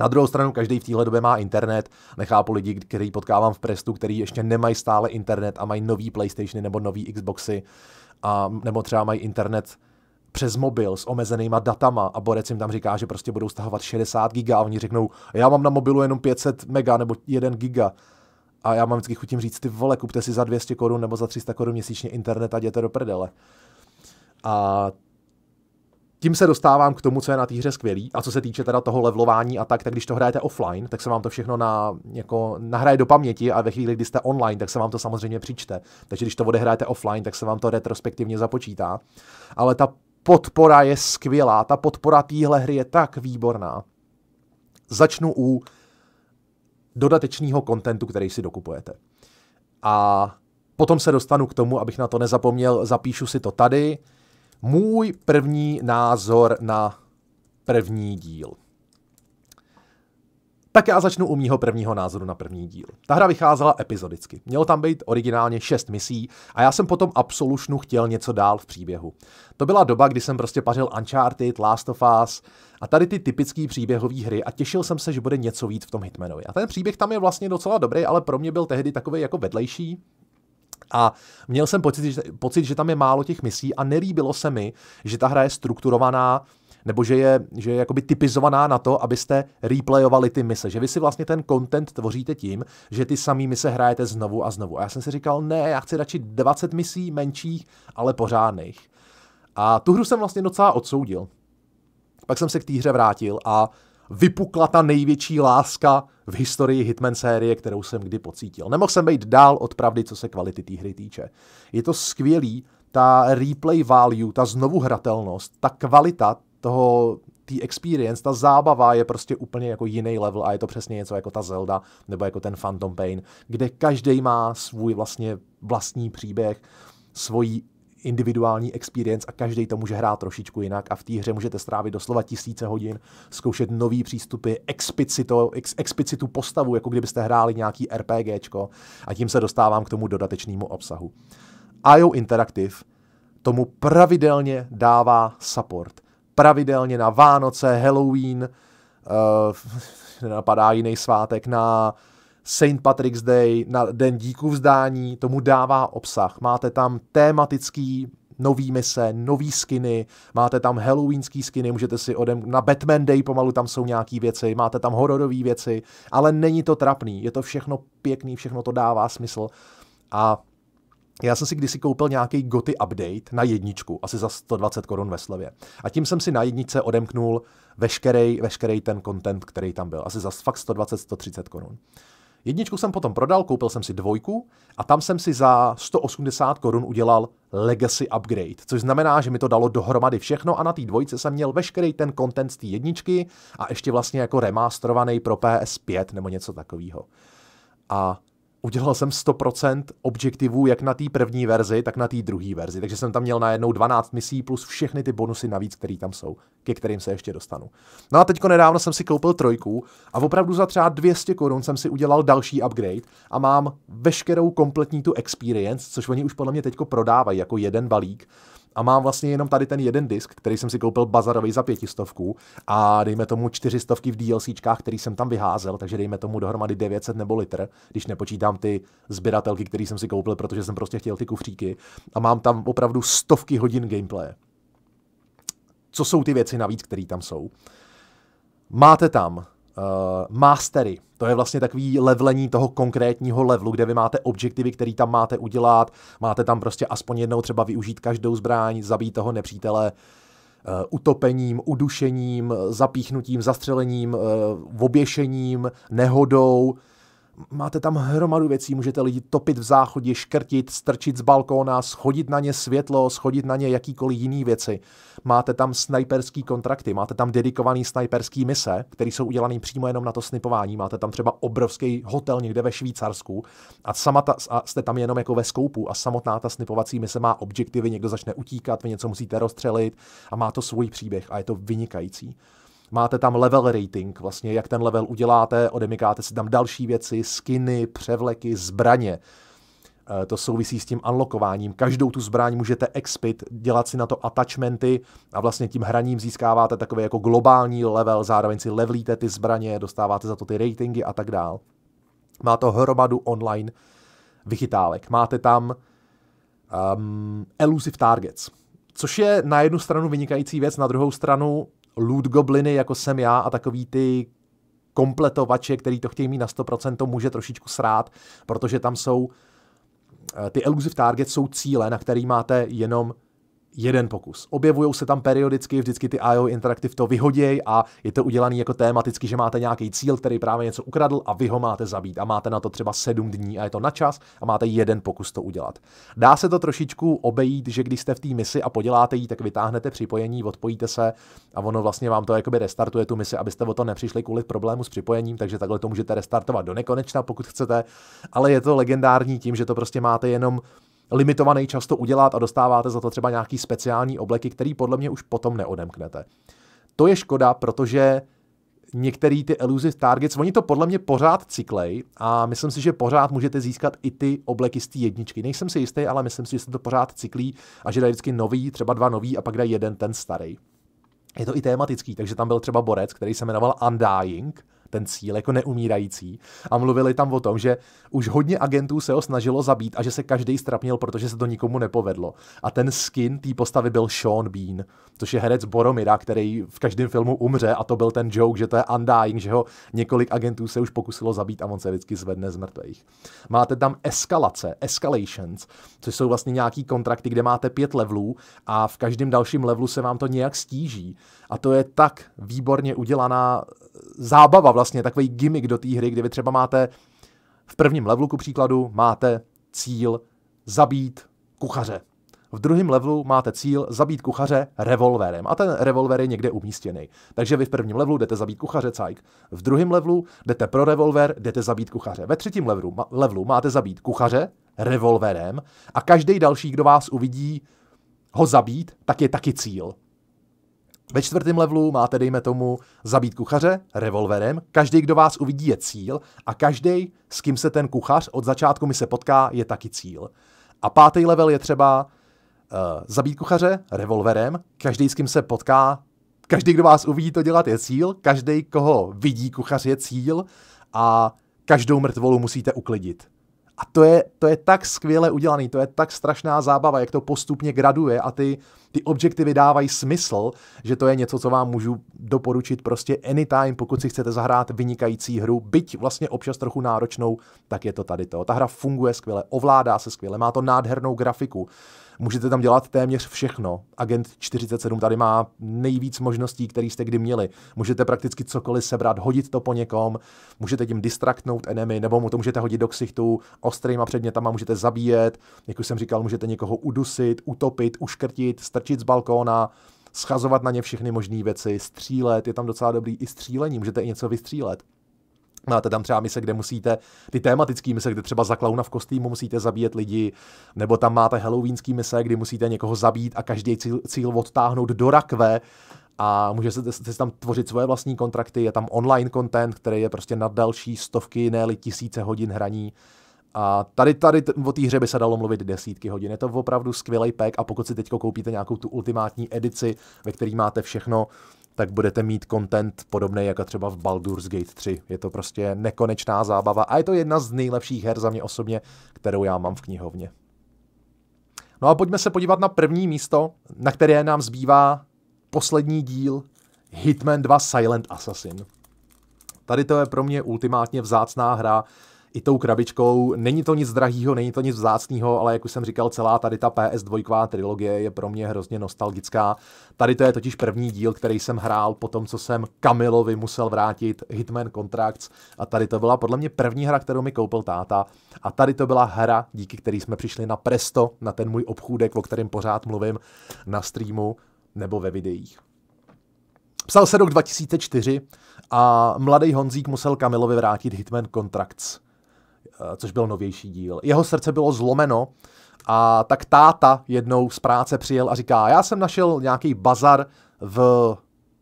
Na druhou stranu, každý v téhle době má internet. Nechápu lidi, který potkávám v Prestu, který ještě nemají stále internet a mají nový PlayStationy nebo nový Xboxy, a, nebo třeba mají internet přes mobil s omezenýma datama a Borec jim tam říká, že prostě budou stahovat 60 giga a oni řeknou, já mám na mobilu jenom 500 mega nebo 1 giga. A já mám vždycky chutím říct, ty vole, kupte si za 200 korun nebo za 300 korun měsíčně internet a jděte do prdele. A tím se dostávám k tomu, co je na té hře skvělý. A co se týče teda toho levelování a tak, tak když to hrajete offline, tak se vám to všechno na, jako, nahraje do paměti a ve chvíli, kdy jste online, tak se vám to samozřejmě přičte. Takže když to odehráte offline, tak se vám to retrospektivně započítá. Ale ta podpora je skvělá, ta podpora téhle hry je tak výborná. Začnu u dodatečného kontentu, který si dokupujete. A potom se dostanu k tomu, abych na to nezapomněl, zapíšu si to tady, můj první názor na první díl. Tak já začnu u mýho prvního názoru na první díl. Ta hra vycházela epizodicky. Mělo tam být originálně 6 misí a já jsem potom absolušnu chtěl něco dál v příběhu. To byla doba, kdy jsem prostě pařil Uncharted, Last of Us a tady ty typické příběhové hry a těšil jsem se, že bude něco víc v tom Hitmanovi. A ten příběh tam je vlastně docela dobrý, ale pro mě byl tehdy takový jako vedlejší, a měl jsem pocit že, pocit, že tam je málo těch misí a nelíbilo se mi, že ta hra je strukturovaná nebo že je, že je jakoby typizovaná na to, abyste replayovali ty mise. Že vy si vlastně ten content tvoříte tím, že ty samý mise hrajete znovu a znovu. A já jsem si říkal, ne, já chci radši 20 misí menších, ale pořádných. A tu hru jsem vlastně docela odsoudil. Pak jsem se k té hře vrátil a vypukla ta největší láska v historii Hitman série, kterou jsem kdy pocítil. Nemohl jsem být dál od pravdy, co se kvality té hry týče. Je to skvělý, ta replay value, ta znovuhratelnost, ta kvalita toho, tý experience, ta zábava je prostě úplně jako jiný level a je to přesně něco jako ta Zelda nebo jako ten Phantom Pain, kde každý má svůj vlastně vlastní příběh, svoji individuální experience a každý to může hrát trošičku jinak a v té hře můžete strávit doslova tisíce hodin, zkoušet nový přístupy, explicito, ex, explicitu postavu, jako kdybyste hráli nějaký RPGčko a tím se dostávám k tomu dodatečnému obsahu. IO Interactive tomu pravidelně dává support. Pravidelně na Vánoce, Halloween, uh, eh, nenapadá jiný svátek, na St. Patrick's Day, na Den díků vzdání, tomu dává obsah. Máte tam tématický nový mise, nový skiny, máte tam halloweenský skiny, můžete si odem na Batman Day pomalu tam jsou nějaký věci, máte tam hororové věci, ale není to trapný, je to všechno pěkný, všechno to dává smysl a já jsem si kdysi koupil nějaký goty update na jedničku, asi za 120 korun ve slevě. A tím jsem si na jedničce odemknul veškerý, veškerý ten content, který tam byl, asi za fakt 120-130 korun. Jedničku jsem potom prodal, koupil jsem si dvojku a tam jsem si za 180 korun udělal legacy upgrade, což znamená, že mi to dalo dohromady všechno a na té dvojce jsem měl veškerý ten content z té jedničky a ještě vlastně jako remasterovaný pro PS5 nebo něco takového. A udělal jsem 100% objektivů jak na té první verzi, tak na té druhé verzi. Takže jsem tam měl najednou 12 misí plus všechny ty bonusy navíc, které tam jsou, ke kterým se ještě dostanu. No a teďko nedávno jsem si koupil trojku a opravdu za třeba 200 korun jsem si udělal další upgrade a mám veškerou kompletní tu experience, což oni už podle mě teďko prodávají jako jeden balík a mám vlastně jenom tady ten jeden disk, který jsem si koupil bazarový za pětistovku a dejme tomu čtyřistovky v DLCčkách, který jsem tam vyházel, takže dejme tomu dohromady 900 nebo litr, když nepočítám ty sběratelky, který jsem si koupil, protože jsem prostě chtěl ty kufříky a mám tam opravdu stovky hodin gameplaye. Co jsou ty věci navíc, které tam jsou? Máte tam Eh, mastery. To je vlastně takový levelení toho konkrétního levelu, kde vy máte objektivy, který tam máte udělat. Máte tam prostě aspoň jednou třeba využít každou zbraň, zabít toho nepřítele eh, utopením, udušením, zapíchnutím, zastřelením, eh, oběšením, nehodou. Máte tam hromadu věcí, můžete lidi topit v záchodě, škrtit, strčit z balkóna, schodit na ně světlo, schodit na ně jakýkoliv jiný věci. Máte tam snajperský kontrakty, máte tam dedikovaný snajperský mise, které jsou udělaný přímo jenom na to snipování. Máte tam třeba obrovský hotel někde ve Švýcarsku a, sama ta, a jste tam jenom jako ve skoupu a samotná ta snipovací mise má objektivy, někdo začne utíkat, vy něco musíte rozstřelit a má to svůj příběh a je to vynikající. Máte tam level rating, vlastně jak ten level uděláte, odemykáte si tam další věci, skiny, převleky, zbraně. Eh, to souvisí s tím unlockováním. Každou tu zbraň můžete expit, dělat si na to attachmenty a vlastně tím hraním získáváte takový jako globální level, zároveň si levlíte ty zbraně, dostáváte za to ty ratingy a tak dál. Má to hromadu online vychytálek. Máte tam um, elusive targets, což je na jednu stranu vynikající věc, na druhou stranu loot gobliny, jako jsem já a takový ty kompletovače, který to chtějí mít na 100%, to může trošičku srát, protože tam jsou eh, ty elusive target jsou cíle, na který máte jenom jeden pokus. Objevují se tam periodicky, vždycky ty IO Interactive to vyhoděj a je to udělaný jako tematicky, že máte nějaký cíl, který právě něco ukradl a vy ho máte zabít a máte na to třeba sedm dní a je to na čas a máte jeden pokus to udělat. Dá se to trošičku obejít, že když jste v té misi a poděláte ji, tak vytáhnete připojení, odpojíte se a ono vlastně vám to jakoby restartuje tu misi, abyste o to nepřišli kvůli problému s připojením, takže takhle to můžete restartovat do nekonečna, pokud chcete, ale je to legendární tím, že to prostě máte jenom limitovaný často udělat a dostáváte za to třeba nějaký speciální obleky, který podle mě už potom neodemknete. To je škoda, protože některý ty Elusive Targets, oni to podle mě pořád cyklej a myslím si, že pořád můžete získat i ty obleky z té jedničky. Nejsem si jistý, ale myslím si, že se to pořád cyklí a že dají vždycky nový, třeba dva nový a pak dají jeden ten starý. Je to i tematický, takže tam byl třeba borec, který se jmenoval Undying, ten cíl jako neumírající. A mluvili tam o tom, že už hodně agentů se ho snažilo zabít a že se každý strapnil, protože se to nikomu nepovedlo. A ten skin té postavy byl Sean Bean, což je herec Boromira, který v každém filmu umře a to byl ten joke, že to je Undying, že ho několik agentů se už pokusilo zabít a on se vždycky zvedne z mrtvých. Máte tam eskalace, escalations, což jsou vlastně nějaký kontrakty, kde máte pět levelů a v každém dalším levelu se vám to nějak stíží. A to je tak výborně udělaná zábava vlastně, takový gimmick do té hry, kdy vy třeba máte v prvním levelu ku příkladu máte cíl zabít kuchaře. V druhém levelu máte cíl zabít kuchaře revolverem a ten revolver je někde umístěný. Takže vy v prvním levelu jdete zabít kuchaře cajk, v druhém levelu jdete pro revolver, jdete zabít kuchaře. Ve třetím levelu, ma- levelu máte zabít kuchaře revolverem a každý další, kdo vás uvidí ho zabít, tak je taky cíl. Ve čtvrtém levelu máte, dejme tomu, zabít kuchaře revolverem. Každý, kdo vás uvidí, je cíl a každý, s kým se ten kuchař od začátku mi se potká, je taky cíl. A pátý level je třeba uh, zabít kuchaře revolverem. Každý, s kým se potká, každý, kdo vás uvidí to dělat, je cíl. Každý, koho vidí kuchař, je cíl. A každou mrtvolu musíte uklidit. A to je, to je tak skvěle udělaný, to je tak strašná zábava, jak to postupně graduje a ty, ty objektivy dávají smysl, že to je něco, co vám můžu doporučit prostě anytime, pokud si chcete zahrát vynikající hru, byť vlastně občas trochu náročnou, tak je to tady to. Ta hra funguje skvěle, ovládá se skvěle, má to nádhernou grafiku. Můžete tam dělat téměř všechno. Agent 47 tady má nejvíc možností, které jste kdy měli. Můžete prakticky cokoliv sebrat, hodit to po někom, můžete tím distraktnout enemy, nebo mu to můžete hodit do ksichtu, ostrýma předmětama můžete zabíjet, jak už jsem říkal, můžete někoho udusit, utopit, uškrtit, strčit z balkóna, schazovat na ně všechny možné věci, střílet, je tam docela dobrý i střílení, můžete i něco vystřílet. Máte tam třeba mise, kde musíte, ty tématické mise, kde třeba za klauna v kostýmu musíte zabíjet lidi, nebo tam máte halloweenský mise, kdy musíte někoho zabít a každý cíl, cíl odtáhnout do rakve a můžete si tam tvořit svoje vlastní kontrakty, je tam online content, který je prostě na další stovky, ne tisíce hodin hraní. A tady, tady o té hře by se dalo mluvit desítky hodin. Je to opravdu skvělý pack a pokud si teď koupíte nějakou tu ultimátní edici, ve které máte všechno, tak budete mít content podobný jako třeba v Baldur's Gate 3. Je to prostě nekonečná zábava a je to jedna z nejlepších her za mě osobně, kterou já mám v knihovně. No a pojďme se podívat na první místo, na které nám zbývá poslední díl Hitman 2 Silent Assassin. Tady to je pro mě ultimátně vzácná hra, i tou krabičkou. Není to nic drahého, není to nic vzácného, ale jak už jsem říkal, celá tady ta PS2 trilogie je pro mě hrozně nostalgická. Tady to je totiž první díl, který jsem hrál po tom, co jsem Kamilovi musel vrátit Hitman Contracts a tady to byla podle mě první hra, kterou mi koupil táta a tady to byla hra, díky který jsme přišli na Presto, na ten můj obchůdek, o kterém pořád mluvím na streamu nebo ve videích. Psal se rok 2004 a mladý Honzík musel Kamilovi vrátit Hitman Contracts. Eh, což byl novější díl. Jeho srdce bylo zlomeno a tak táta jednou z práce přijel a říká, já jsem našel nějaký bazar v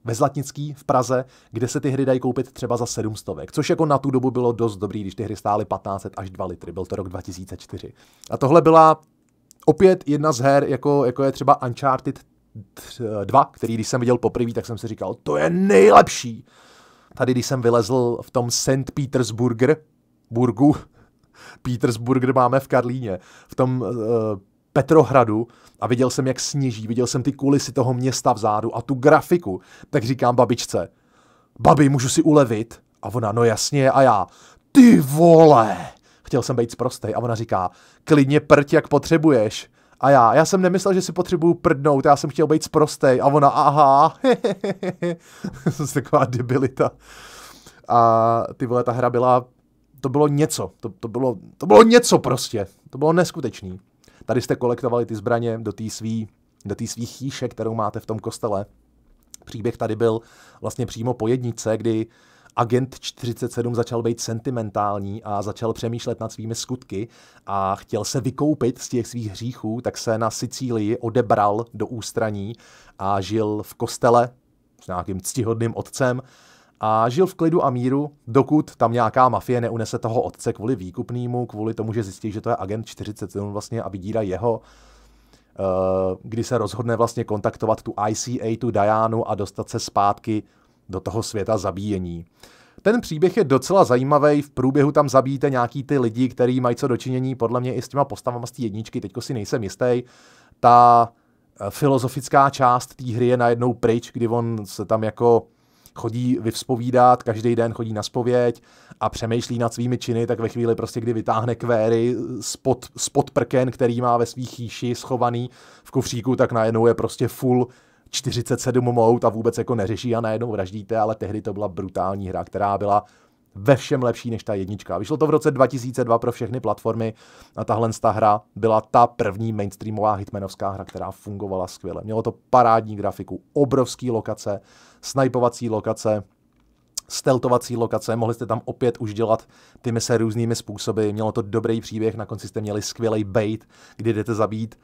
ve Zlatnický v Praze, kde se ty hry dají koupit třeba za 700, stovek, což jako na tu dobu bylo dost dobrý, když ty hry stály 15 až 2 litry, byl to rok 2004. A tohle byla opět jedna z her, jako, jako je třeba Uncharted 2, který když jsem viděl poprvé, tak jsem si říkal, to je nejlepší. Tady, když jsem vylezl v tom St. Petersburger, burgu, Petersburg, kde máme v Karlíně, v tom uh, Petrohradu a viděl jsem, jak sněží, viděl jsem ty kulisy toho města vzadu a tu grafiku, tak říkám babičce, babi, můžu si ulevit? A ona, no jasně, a já, ty vole! Chtěl jsem být zprostej a ona říká, klidně prť, jak potřebuješ. A já, já jsem nemyslel, že si potřebuju prdnout, já jsem chtěl být zprostej. A ona, aha, to je taková debilita. A ty vole, ta hra byla to bylo něco, to, to, bylo, to bylo něco prostě, to bylo neskutečný. Tady jste kolektovali ty zbraně do té svý, do té svých chýše, kterou máte v tom kostele. Příběh tady byl vlastně přímo po jednice, kdy agent 47 začal být sentimentální a začal přemýšlet nad svými skutky a chtěl se vykoupit z těch svých hříchů, tak se na Sicílii odebral do ústraní a žil v kostele s nějakým ctihodným otcem a žil v klidu a míru, dokud tam nějaká mafie neunese toho otce kvůli výkupnému, kvůli tomu, že zjistí, že to je agent 47 vlastně a vydírá jeho, eh, kdy se rozhodne vlastně kontaktovat tu ICA, tu Dianu a dostat se zpátky do toho světa zabíjení. Ten příběh je docela zajímavý, v průběhu tam zabijíte nějaký ty lidi, který mají co dočinění, podle mě i s těma postavama z té jedničky, teďko si nejsem jistý. Ta eh, filozofická část té hry je najednou pryč, kdy on se tam jako chodí vyvzpovídat, každý den chodí na spověď a přemýšlí nad svými činy, tak ve chvíli prostě, kdy vytáhne kvéry spod, spod prken, který má ve svých chýši schovaný v kufříku, tak najednou je prostě full 47 mout a vůbec jako neřeší a najednou vraždíte, ale tehdy to byla brutální hra, která byla ve všem lepší než ta jednička. Vyšlo to v roce 2002 pro všechny platformy a tahle ta hra byla ta první mainstreamová hitmanovská hra, která fungovala skvěle. Mělo to parádní grafiku, obrovský lokace snajpovací lokace, steltovací lokace, mohli jste tam opět už dělat ty mise různými způsoby, mělo to dobrý příběh, na konci jste měli skvělý bait, kdy jdete zabít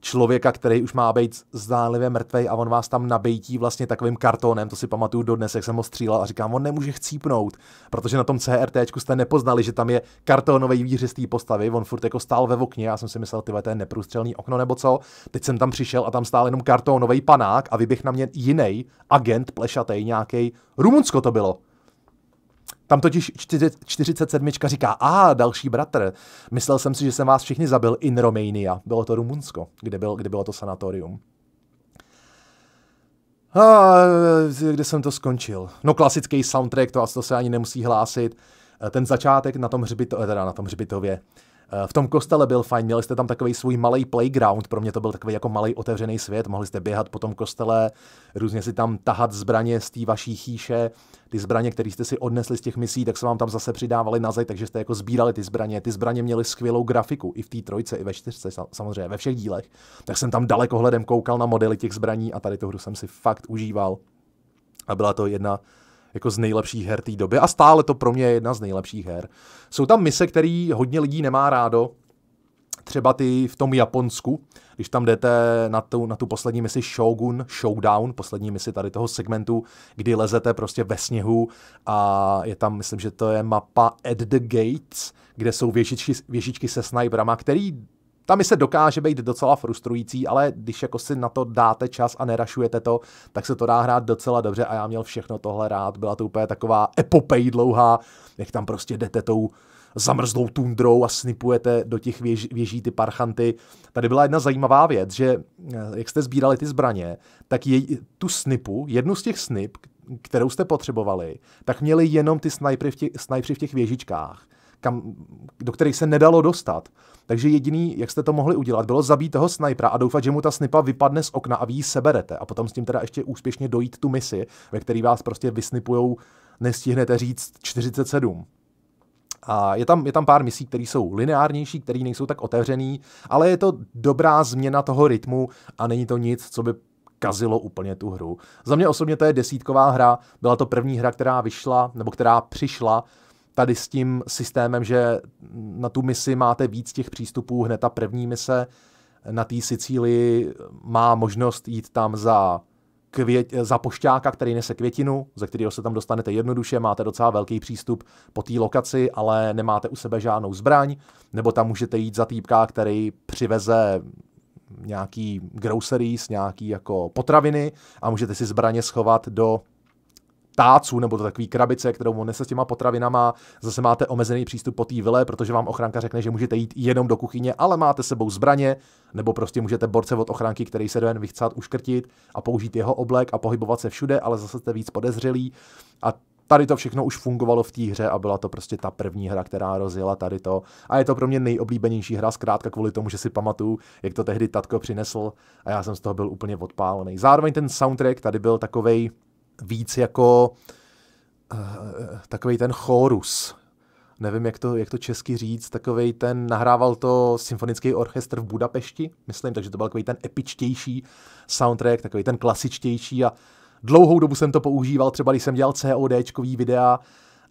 člověka, který už má být zdánlivě mrtvej a on vás tam nabejtí vlastně takovým kartonem, to si pamatuju dodnes, jak jsem ho střílel a říkám, on nemůže chcípnout, protože na tom CRT jste nepoznali, že tam je kartonový výřistý postavy, on furt jako stál ve okně, já jsem si myslel, ty to je neprůstřelný okno nebo co, teď jsem tam přišel a tam stál jenom kartonový panák a vyběh na mě jiný agent plešatej, nějaký Rumunsko to bylo, tam totiž 47. říká, a další bratr, myslel jsem si, že jsem vás všichni zabil in Romania. Bylo to Rumunsko, kde, byl, kde bylo to sanatorium. A, kde jsem to skončil? No klasický soundtrack, to, to se ani nemusí hlásit. Ten začátek na tom, hřbitově, eh, teda na tom hřbitově, Eh, v tom kostele byl fajn, měli jste tam takový svůj malý playground, pro mě to byl takový jako malý otevřený svět, mohli jste běhat po tom kostele, různě si tam tahat zbraně z té vaší chýše, ty zbraně, které jste si odnesli z těch misí, tak se vám tam zase přidávaly na zeď, takže jste jako sbírali ty zbraně. Ty zbraně měly skvělou grafiku i v té trojce, i ve čtyřce, samozřejmě ve všech dílech. Tak jsem tam daleko hledem koukal na modely těch zbraní a tady tu hru jsem si fakt užíval. A byla to jedna jako z nejlepších her té doby a stále to pro mě je jedna z nejlepších her. Jsou tam mise, které hodně lidí nemá rádo, třeba ty v tom Japonsku, když tam jdete na tu, na tu poslední misi Shogun, Showdown, poslední misi tady toho segmentu, kdy lezete prostě ve sněhu a je tam, myslím, že to je mapa At the Gates, kde jsou věžičky, věžičky se sniperama, který ta mise dokáže být docela frustrující, ale když jako si na to dáte čas a nerašujete to, tak se to dá hrát docela dobře a já měl všechno tohle rád. Byla to úplně taková epopej dlouhá, jak tam prostě jdete tou zamrzlou tundrou a snipujete do těch věž, věží ty parchanty. Tady byla jedna zajímavá věc, že eh, jak jste sbírali ty zbraně, tak je, tu snipu, jednu z těch snip, kterou jste potřebovali, tak měli jenom ty snajpry v těch, v těch věžičkách kam, do kterých se nedalo dostat. Takže jediný, jak jste to mohli udělat, bylo zabít toho snajpera a doufat, že mu ta snipa vypadne z okna a vy ji seberete. A potom s tím teda ještě úspěšně dojít tu misi, ve který vás prostě vysnipujou, nestihnete říct 47. A je tam, je tam pár misí, které jsou lineárnější, které nejsou tak otevřený, ale je to dobrá změna toho rytmu a není to nic, co by kazilo úplně tu hru. Za mě osobně to je desítková hra, byla to první hra, která vyšla, nebo která přišla tady s tím systémem, že na tu misi máte víc těch přístupů, hned ta první mise na té Sicílii má možnost jít tam za, květ, za pošťáka, který nese květinu, ze kterého se tam dostanete jednoduše, máte docela velký přístup po té lokaci, ale nemáte u sebe žádnou zbraň, nebo tam můžete jít za týpka, který přiveze nějaký groceries, nějaký jako potraviny a můžete si zbraně schovat do ptáců, nebo to takový krabice, kterou on nese s těma potravinama. Zase máte omezený přístup po té vile, protože vám ochranka řekne, že můžete jít jenom do kuchyně, ale máte sebou zbraně, nebo prostě můžete borce od ochranky, který se jde vychcát, uškrtit a použít jeho oblek a pohybovat se všude, ale zase jste víc podezřelí. A tady to všechno už fungovalo v té hře a byla to prostě ta první hra, která rozjela tady to. A je to pro mě nejoblíbenější hra, zkrátka kvůli tomu, že si pamatuju, jak to tehdy tatko přinesl a já jsem z toho byl úplně odpálený. Zároveň ten soundtrack tady byl takovej víc jako uh, eh, takový ten chórus. Nevím, jak to, jak to česky říct, takový ten, nahrával to symfonický orchestr v Budapešti, myslím, takže to byl takový ten epičtější soundtrack, takový ten klasičtější a dlouhou dobu jsem to používal, třeba když jsem dělal CODčkový videa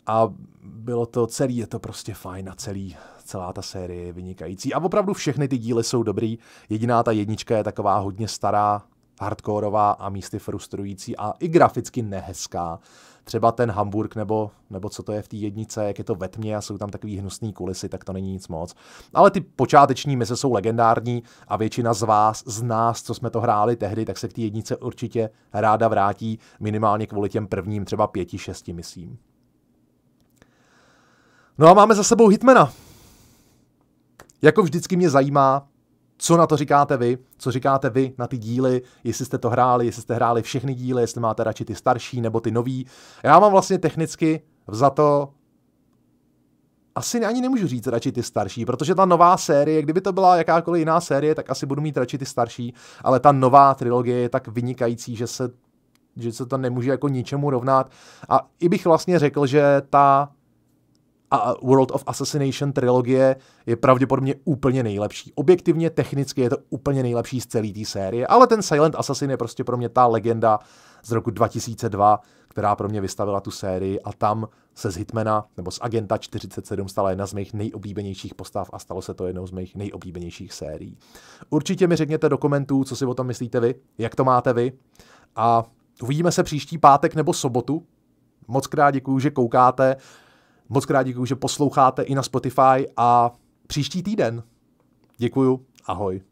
a bylo to celý, je to prostě fajn a celý, celá ta série je vynikající. A opravdu všechny ty díly jsou dobrý, jediná ta jednička je taková hodně stará, hardkórová a místy frustrující a i graficky nehezká. Třeba ten Hamburg, nebo, nebo co to je v té jednice, jak je to ve tmě a jsou tam takový hnusný kulisy, tak to není nic moc. Ale ty počáteční mise jsou legendární a většina z vás, z nás, co jsme to hráli tehdy, tak se k té jednice určitě ráda vrátí, minimálně kvůli těm prvním třeba pěti, šesti misím. No a máme za sebou Hitmana. Jako vždycky mě zajímá, co na to říkáte vy? Co říkáte vy na ty díly? Jestli jste to hráli, jestli jste hráli všechny díly, jestli máte radši ty starší nebo ty nový. Já mám vlastně technicky za to asi ani nemůžu říct radši ty starší, protože ta nová série, kdyby to byla jakákoliv jiná série, tak asi budu mít radši ty starší, ale ta nová trilogie je tak vynikající, že se, že se to nemůže jako ničemu rovnat. A i bych vlastně řekl, že ta a World of Assassination trilogie je pravděpodobně úplně nejlepší. Objektivně, technicky je to úplně nejlepší z celé té série, ale ten Silent Assassin je prostě pro mě ta legenda z roku 2002, která pro mě vystavila tu sérii a tam se z Hitmana nebo z Agenta 47 stala jedna z mých nejoblíbenějších postav a stalo se to jednou z mých nejoblíbenějších sérií. Určitě mi řekněte do komentů, co si o tom myslíte vy, jak to máte vy a uvidíme se příští pátek nebo sobotu. Moc krát děkuju, že koukáte. Moc krát děkuji, že posloucháte i na Spotify a příští týden. Děkuju, ahoj.